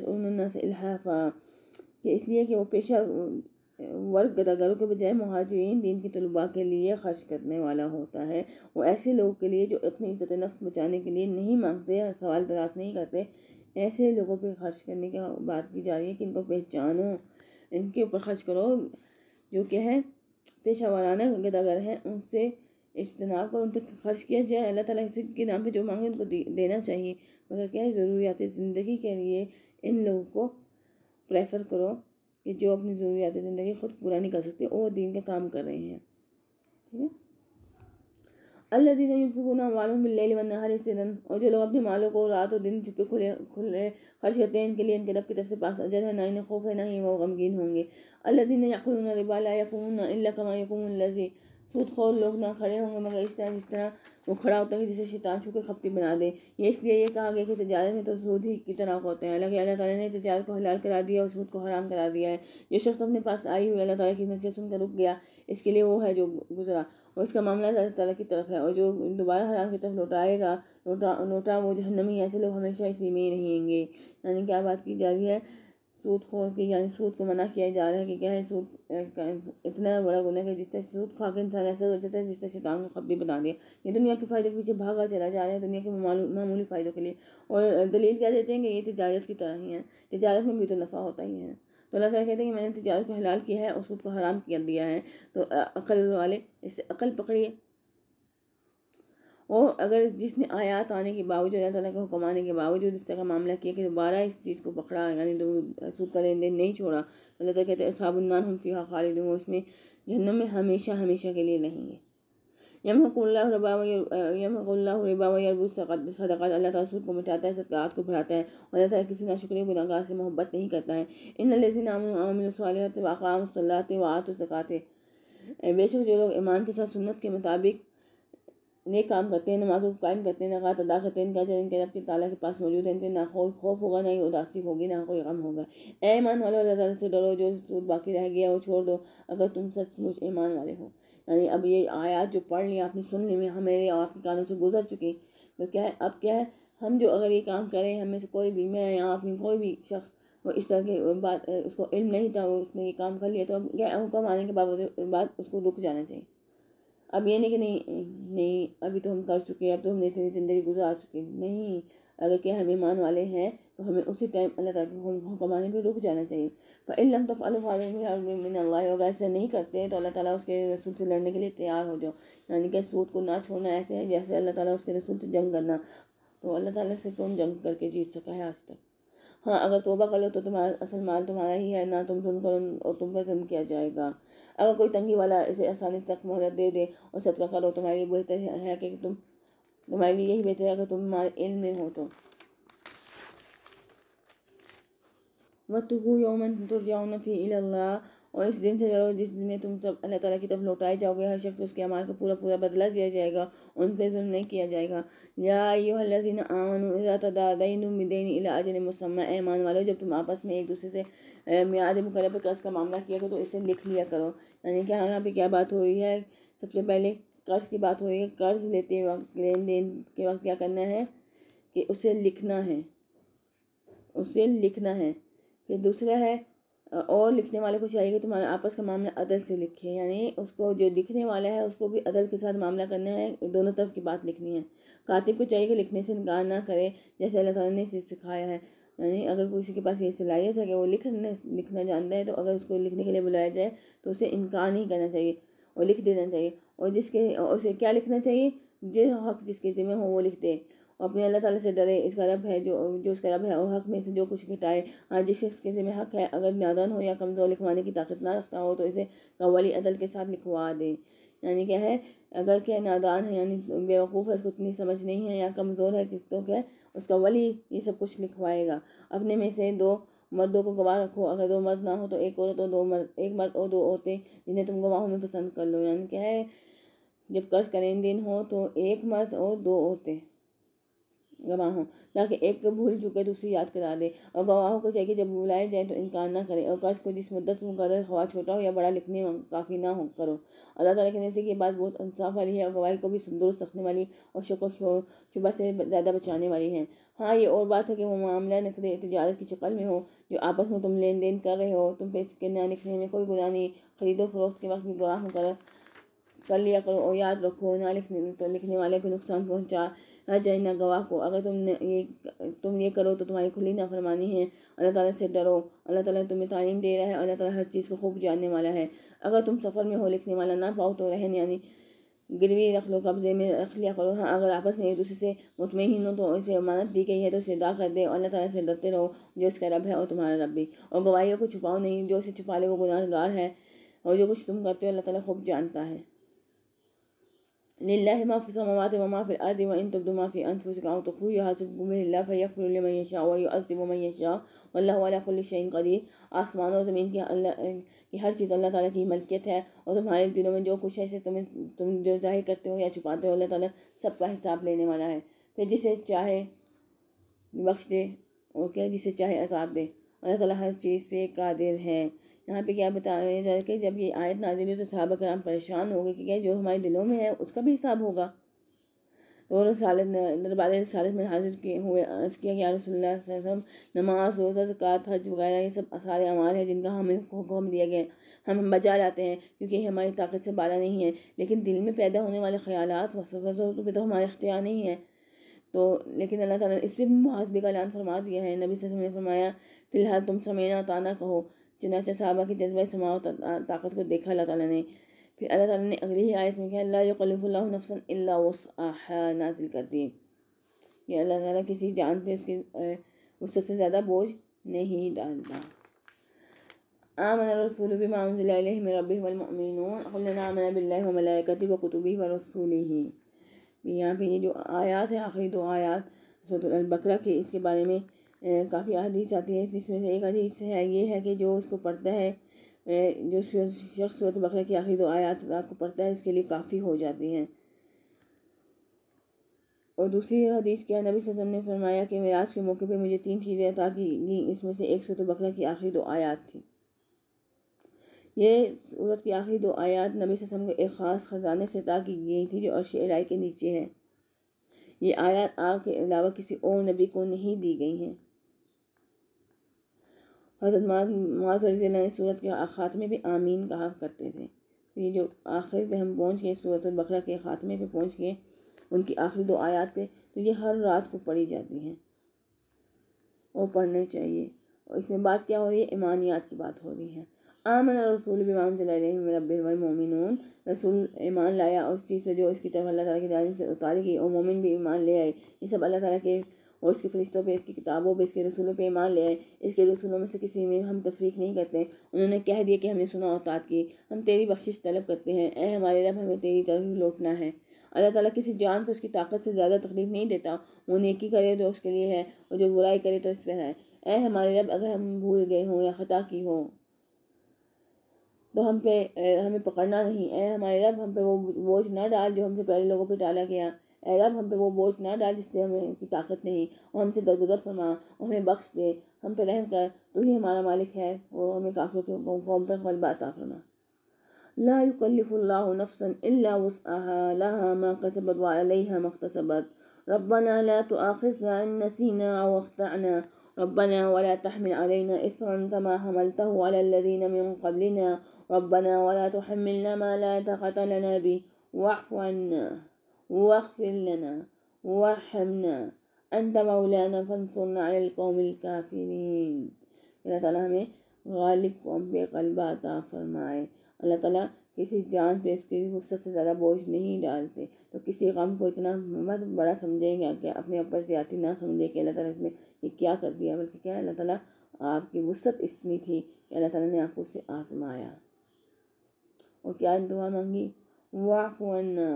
से इसलिए कि वो पेशा वर्ग अदाकारों के बजाय महाजरीन दिन के तलबा के लिए खर्च करने वाला होता है वो ऐसे लोगों के लिए जो अपनी इज्जत नफ्स बचाने के लिए नहीं मांगते सवाल तलाश नहीं करते ऐसे लोगों पर खर्च करने की बात की जा रही है कि इनको पहचानो इनके ऊपर खर्च करो जो क्या है पेशा वाराना गदागर हैं उनसे इजतनाब कर उन पर खर्च किया जाए अल्लाह ताला के नाम पे जो मांगे उनको देना चाहिए मगर क्या है ज़रूरियात ज़िंदगी के लिए इन लोगों को प्रेफर करो कि जो अपनी ज़रूरियात ज़िंदगी ख़ुद पूरा नहीं कर सकते वो दीन का काम कर रहे हैं ठीक है अल्लादीन युफिकुन मालूम बिल्लैल सिरन और जो लोग अपने मालों को रात और दिन छुपे खुले खुले खर्च करते हैं इनके लिए इनके रब की तरफ से पास अजर है ना इन्हें खौफ है ना ही वो गमगीन होंगे दिन यकून रिबाला यकून अल्ला कमा यकून लजी सूद खोर लोग ना खड़े होंगे मगर इस तरह जिस तरह वो खड़ा होता है जिसे शैतान छू के खपती बना दे ये इसलिए ये कहा गया कि तजारत में तो सूद ही की तरह होते हैं अलग अल्लाह ताला ने तजारत को हलाल करा दिया और सूद को हराम करा दिया है जो शख्स अपने पास आई हुई अल्लाह ताला की नसीहत सुनकर रुक गया इसके लिए वो है जो गुजरा और इसका मामला अल्लाह ताली की तरफ है और जो दोबारा हराम की तरफ लौटाएगा लौटा लौटा वो जहनमी ऐसे लोग हमेशा इसी में ही रहेंगे यानी क्या बात की जा रही है सूद खोर के यानी सूद को मना किया जा रहा है कि क्या है सूद इतना बड़ा गुना है जिस तरह सूद खा के इंसान ऐसा जाता है जिस तरह शैतान को खबरी बना दिया ये दुनिया के फ़ायदे के पीछे भागा चला जा रहा है दुनिया के मामूली फ़ायदों के लिए और दलील क्या देते हैं कि ये तजारत की तरह ही है तजारत में भी तो नफ़ा होता ही है तो अल्लाह कहते हैं कि मैंने तजारत को हलाल किया है और सूद को हराम कर दिया है तो अकल वाले इससे अकल पकड़िए और अगर जिसने आयात आने के बावजूद अल्लाह ताला के हुक्म आने के बावजूद इस तरह का मामला किया कि दोबारा इस चीज़ को पकड़ा यानी तो सूद का लेन देन नहीं छोड़ा अल्लाह ताला कहते साबुन्नान हम फिहा खालिद वो उसमें जन्म में हमेशा हमेशा के लिए रहेंगे यमहकुल्लाह रबा यमहकुल्लाह रबा अल्लाह ताला सूद को मिटाता है सदक़ात को बढ़ाता है और अल्लाह ताला किसी ना शुक्र गुनागार से मोहब्बत नहीं करता है इन लजीन आमिल वाकाम सलात वात ज़क़ात बेशक जो लोग ईमान के साथ सुन्नत के मुताबिक नेक काम करते हैं नमाजों को कायम करते हैं नकात अदा करते हैं इनका जन इनके रब के ताला के पास मौजूद है इनके ना कोई खौफ होगा ना ही उदासी होगी ना कोई गम होगा ऐमान वाले अल्लाह ताला से डरो जो सूद बाकी रह गया वो छोड़ दो अगर तुम सचमुच ईमान वाले हो यानी अब ये आयात जो पढ़ ली आपने सुन ली में हमारे और आपके कानों से गुजर चुके तो क्या है अब क्या है हम जो अगर ये काम करें हमें से कोई भी मैं या आप में कोई भी शख्स वो इस तरह की बात उसको इल्म नहीं था वो उसने ये काम कर लिया तो अब क्या हुक्म आने के बाद बाद उसको रुक जाना चाहिए अब ये नहीं कि नहीं नहीं अभी तो हम कर चुके हैं अब तो हमने इतनी ज़िंदगी गुजार हैं नहीं अगर क्या हम ईमान वाले हैं तो हमें उसी टाइम अल्लाह तक के कमाने पर रुक जाना चाहिए पर इलम तो अल्लाह होगा ऐसे नहीं करते तो अल्लाह ताला उसके रसूल से लड़ने के लिए तैयार हो जाओ यानी कि सूद को ना छोड़ना ऐसे है जैसे अल्लाह ताला उसके रसूल से जंग करना तो अल्लाह ताला से कौन जंग करके जीत सका है आज तक हाँ अगर तोबा कर लो तो तुम्हारा असल माल तुम्हारा ही है ना तुम जुल्म करो और तुम पर जुल्म किया जाएगा अगर कोई तंगी वाला इसे आसानी तक मोहलत दे दे और सदका करो तुम्हारे लिए बेहतर है कि तुम तुम्हारे लिए यही बेहतर है अगर माल इन में हो तो वतगु यौमन जाओ नफ़ी अल्लाह और इस दिन से जिस दिन में तुम सब अल्लाह ताला की तरफ लौटाए जाओगे हर शख्स उसके अमाल का पूरा पूरा बदला दिया जाएगा उन पर जुल्म नहीं किया जाएगा या योहल्लाजीन आमन तदादीन इला अजन मुसम ऐमान वाले जब तुम आपस में एक दूसरे से मियाद मुकर पर कर्ज का मामला किया करो तो इसे लिख लिया करो यानी कि यहाँ पर क्या बात हो रही है सबसे पहले कर्ज की बात हो रही है कर्ज लेते वक्त लेन देन के वक्त क्या करना है कि उसे लिखना है उसे लिखना है फिर दूसरा है और लिखने वाले को चाहिए कि तुम्हारा आपस का मामला अदल से लिखे यानी उसको जो लिखने वाला है उसको भी अदल के साथ मामला करना है दोनों तरफ की बात लिखनी है कातिब को चाहिए कि लिखने से इनकार ना करे जैसे अल्लाह ताला ने इसे सिखाया है यानी अगर किसी के पास ये सलाहियत है कि वो लिखने लिखना जानता है तो अगर उसको लिखने के लिए बुलाया जाए तो उसे इनकार नहीं करना चाहिए और लिख देना चाहिए और जिसके उसे क्या लिखना चाहिए जो हक जिसके ज़िम्मे हो वो लिख दे अपने अल्लाह ताली से डरे इसका रब है जो जो उसका रब है वो हक में से जो कुछ घटाए हाँ जिस शख्स के में हक है अगर नादान हो या कमज़ोर लिखवाने की ताकत ना रखता हो तो इसे कवाली अदल के साथ लिखवा दें यानी क्या है अगर क्या नादान है यानी बेवकूफ़ है उसको इतनी समझ नहीं है या कमज़ोर है किस तो क्या उसका वली ये सब कुछ लिखवाएगा अपने में से दो मर्दों को गवाह रखो अगर दो मर्द ना हो तो एक औरत और दो मर्द एक मर्द और दो औरतें जिन्हें तुम गवाहों में पसंद कर लो यानी क्या है जब कर्ज का लेन देन हो तो एक मर्द और दो औरतें गवाहों ताकि एक को भूल चुके दूसरी याद करा दे और गवाहों को चाहिए कि जब बुलाए जाए तो इनकार ना करें और कर्ज को जिस मुद्दत मुकर हवा छोटा हो या बड़ा लिखने में काफ़ी ना हो करो अल्लाह ताला के नज़दीक ये बात बहुत इंसाफ वाली है और गवाही को भी दुरुस्त रखने वाली और शको शुबा से ज़्यादा बचाने वाली है हाँ ये और बात है कि वो मामला नकद तजारत की शक्ल में हो जो आपस में तुम लेन देन कर रहे हो तुम पैसे के ना लिखने में कोई गुना नहीं खरीदो फरोख्त के वक्त भी गवाह मुकर कर लिया करो और याद रखो ना लिखने तो लिखने वाले को नुकसान पहुँचा अजय ना गवाह को अगर तुमने ये तुम ये करो तो तुम्हारी खुली नाफरमानी है अल्लाह ताला से डरो अल्लाह ताला तुम्हें तालीम दे रहा है अल्लाह ताला हर चीज़ को खूब जानने वाला है अगर तुम सफ़र में हो लिखने वाला ना पाओ तो रहन यानी गिरवी रख लो कब्जे में रख लिया करो हाँ अगर आपस में एक दूसरे से मुतमिन हो तो उसे अमानत दी गई है तो उसे अदा कर दे अल्लाह ताला से डरते रहो जो इसका रब है और तुम्हारा रब भी और गवाहियों को छुपाओ नहीं जो इसे छुपा ले वो गुनाहगार है और जो कुछ तुम करते हो अल्लाह ताला खूब जानता है لله ما في السماوات وما في الأرض وإن تبدوا ما في أنفسكم أو تخفوه يحاسبكم به الله فيغفر لمن يشاء ويعذب من يشاء वल्ला वाला कुल शैन कदीर आसमान और ज़मीन की अल्लाह की हर चीज़ अल्लाह ताला की मलकियत है और तुम्हारे दिलों में जो कुछ है इसे तुम्हें तुम जो जाहिर करते हो या छुपाते हो अल्लाह ताला सबका हिसाब लेने वाला है फिर जिसे चाहे बख्श दे और क्या जिसे चाहे अजाब दे अल्लाह ताला हर चीज़ पे कादिर है यहाँ पे क्या बताया जाए कि जब ये आयत नाजिल हुई तो साहब कराम परेशान हो गए कि क्या जो हमारे दिलों में है उसका भी हिसाब होगा तो साल दरबार साल में हाजिर किए हुए किया कि यारसम नमाज रोज़ा जक़ात हज वगैरह ये सब सारे अमाल हैं जिनका हमें हुक्म दिया गया हम बचा लाते हैं क्योंकि हमारी ताकत से बाला नहीं है लेकिन दिल में पैदा होने वाले ख्याल पर तो हमारे अख्तियार नहीं है तो लेकिन अल्लाह ताला इस पर भी मुहासबे का ऐलान फरमा दिया है नबी से ने फरमाया फ़िलहाल तुम ना ताना कहो चनाचा साहबा के जज्बा समा और ताकत को देखा अल्लाह ताला ने फिर अल्लाह ताला ने अगली ही आयत में कहा अल्लाह लाकल्ला नफसन अल्ला वसा नाजिल कर दी कि अल्लाह ताला किसी जान पे उसके उससे से ज़्यादा बोझ नहीं डालता आमन रसूल बिमाउन रबीन आमन बिल्लाकती व कुतुबी व रसूल ही यहाँ पे ये जो आयात है आखिरी दो आयात सूरत बकरा के इसके बारे में काफ़ी अदीस आती है जिसमें से एक अदीस है ये है कि जो उसको पढ़ता है जो शख्स सूरत बकरा की आखिरी दो आयात रात को पढ़ता है इसके लिए काफ़ी हो जाती हैं और दूसरी हदीस क्या नबी सजम ने फरमाया कि मेराज के मौके पे मुझे तीन चीज़ें अता की गई इसमें से एक सूत बकरा की आखिरी दो आयात थी ये सूरत की आखिरी दो आयात नबी सजम को एक ख़ास ख़जाने से अता की गई थी जो अशराय के नीचे है ये आयात आपके अलावा किसी और नबी को नहीं दी गई हैं हजरत माज रजील सूरत के ख़ात्मे पे आमीन कहा करते थे तो ये जो आखिर पर हम पहुँच गए सूरत बकरा के ख़ात्मे पर पहुँच गए उनकी आखिरी दो आयात पर तो ये हर रात को पढ़ी जाती हैं और पढ़ने चाहिए और इसमें बात क्या हो रही है ईमानियात की बात हो रही है आमन रसूल बिमान मोमिन रसूल ईमान लाया उस चीज़ पर जो इसकी तरफ अल्लाह ताला की जानी से उतारी गई और मोमिन भी ईमान ले आई ये सब अल्लाह ताली के और इसके फरिश्तों पर इसकी किताबों पर इसके रसूलों पर ईमान ले आए इसके रसूलों में से किसी में हम तफरीक नहीं करते उन्होंने कह दिया कि हमने सुना औतात की हम तेरी बख्शिश तलब करते हैं ए हमारे रब हमें तेरी तरफ लौटना है अल्लाह ताला किसी जान को उसकी ताकत से ज़्यादा तकलीफ नहीं देता वो नेकी करे तो उसके लिए है और जो बुराई करे तो इस पर है ए हमारे रब अगर हम भूल गए हों या ख़ता की हों तो हम पे हमें पकड़ना नहीं ए हमारे रब हम पे वो बोझ ना डाल जो हमसे पहले लोगों पर डाला गया اعلام ہم پہ وہ بوجھ نہ ڈال جس سے ہمیں کی طاقت نہیں وہ ہم سے درگزر فرما وہ ہمیں بخش دے ہم پہ رحم کر تو ہی ہمارا مالک ہے وہ ہمیں کافی قوم پہ غلبہ عطا فرما لا يكلف الله نفسا الا وسعها لها ما كسبت وعليها ما اكتسبت ربنا لا تؤاخذنا ان نسينا او اخطانا ربنا ولا تحمل علينا اثرا كما حملته على الذين من قبلنا ربنا ولا تحملنا ما لا طاقه لنا به واعف عنا واغفر لنا वरहमना अंत मौलाना फनसुरना अलकौमिल काफिरीन अल्लाह ताला हमें गालिब कौम पे गलबा अता फरमाए अल्लाह ताला किसी जान पे इसकी वसत से ज़्यादा बोझ नहीं डालते तो किसी गम को इतना मत बड़ा समझेंगे कि अपने ऊपर ज़्यादा ना समझे कि अल्लाह ताला इसने ये क्या कर दिया बल्कि क्या अल्लाह ताला आपकी वसत इतनी थी कि अल्लाह ताला ने आपको उससे आजमाया और क्या दुआ मांगी वाफ़ना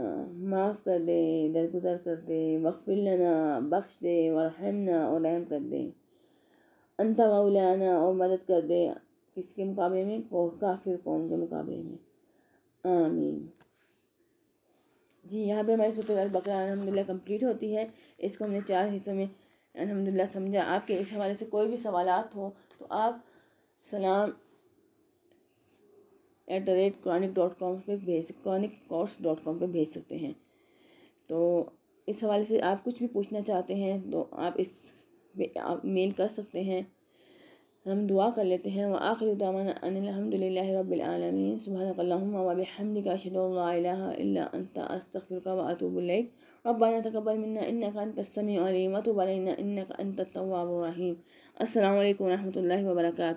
माफ़ कर दे दरगुजर कर दे वक्फिलना बख्श दे वरहमना और रहम कर दे अनता मौलाना और मदद कर दे किसके मुकाबले में काफिर कौम के मुकाबले में आमीन जी यहाँ पे हमारी सूरत अलबकरा अलहमदिल्ला कंप्लीट होती है इसको हमने चार हिस्सों में अलहमदिल्ला समझा आपके इस हवाले से कोई भी सवाल हो तो आप सलाम at the rate chronic dot com पर भेज क्रॉनिक कोर्स डॉट कॉम पर भेज सकते हैं तो इस हवाले से आप कुछ भी पूछना चाहते हैं तो आप इस आप मेल कर सकते हैं हम दुआ कर लेते हैं आखिर अनिलहमदिल्ला रबालमीन सुबहानकल्लाबिहमद का शदा अस्तफ़िर अल्लाम वर्का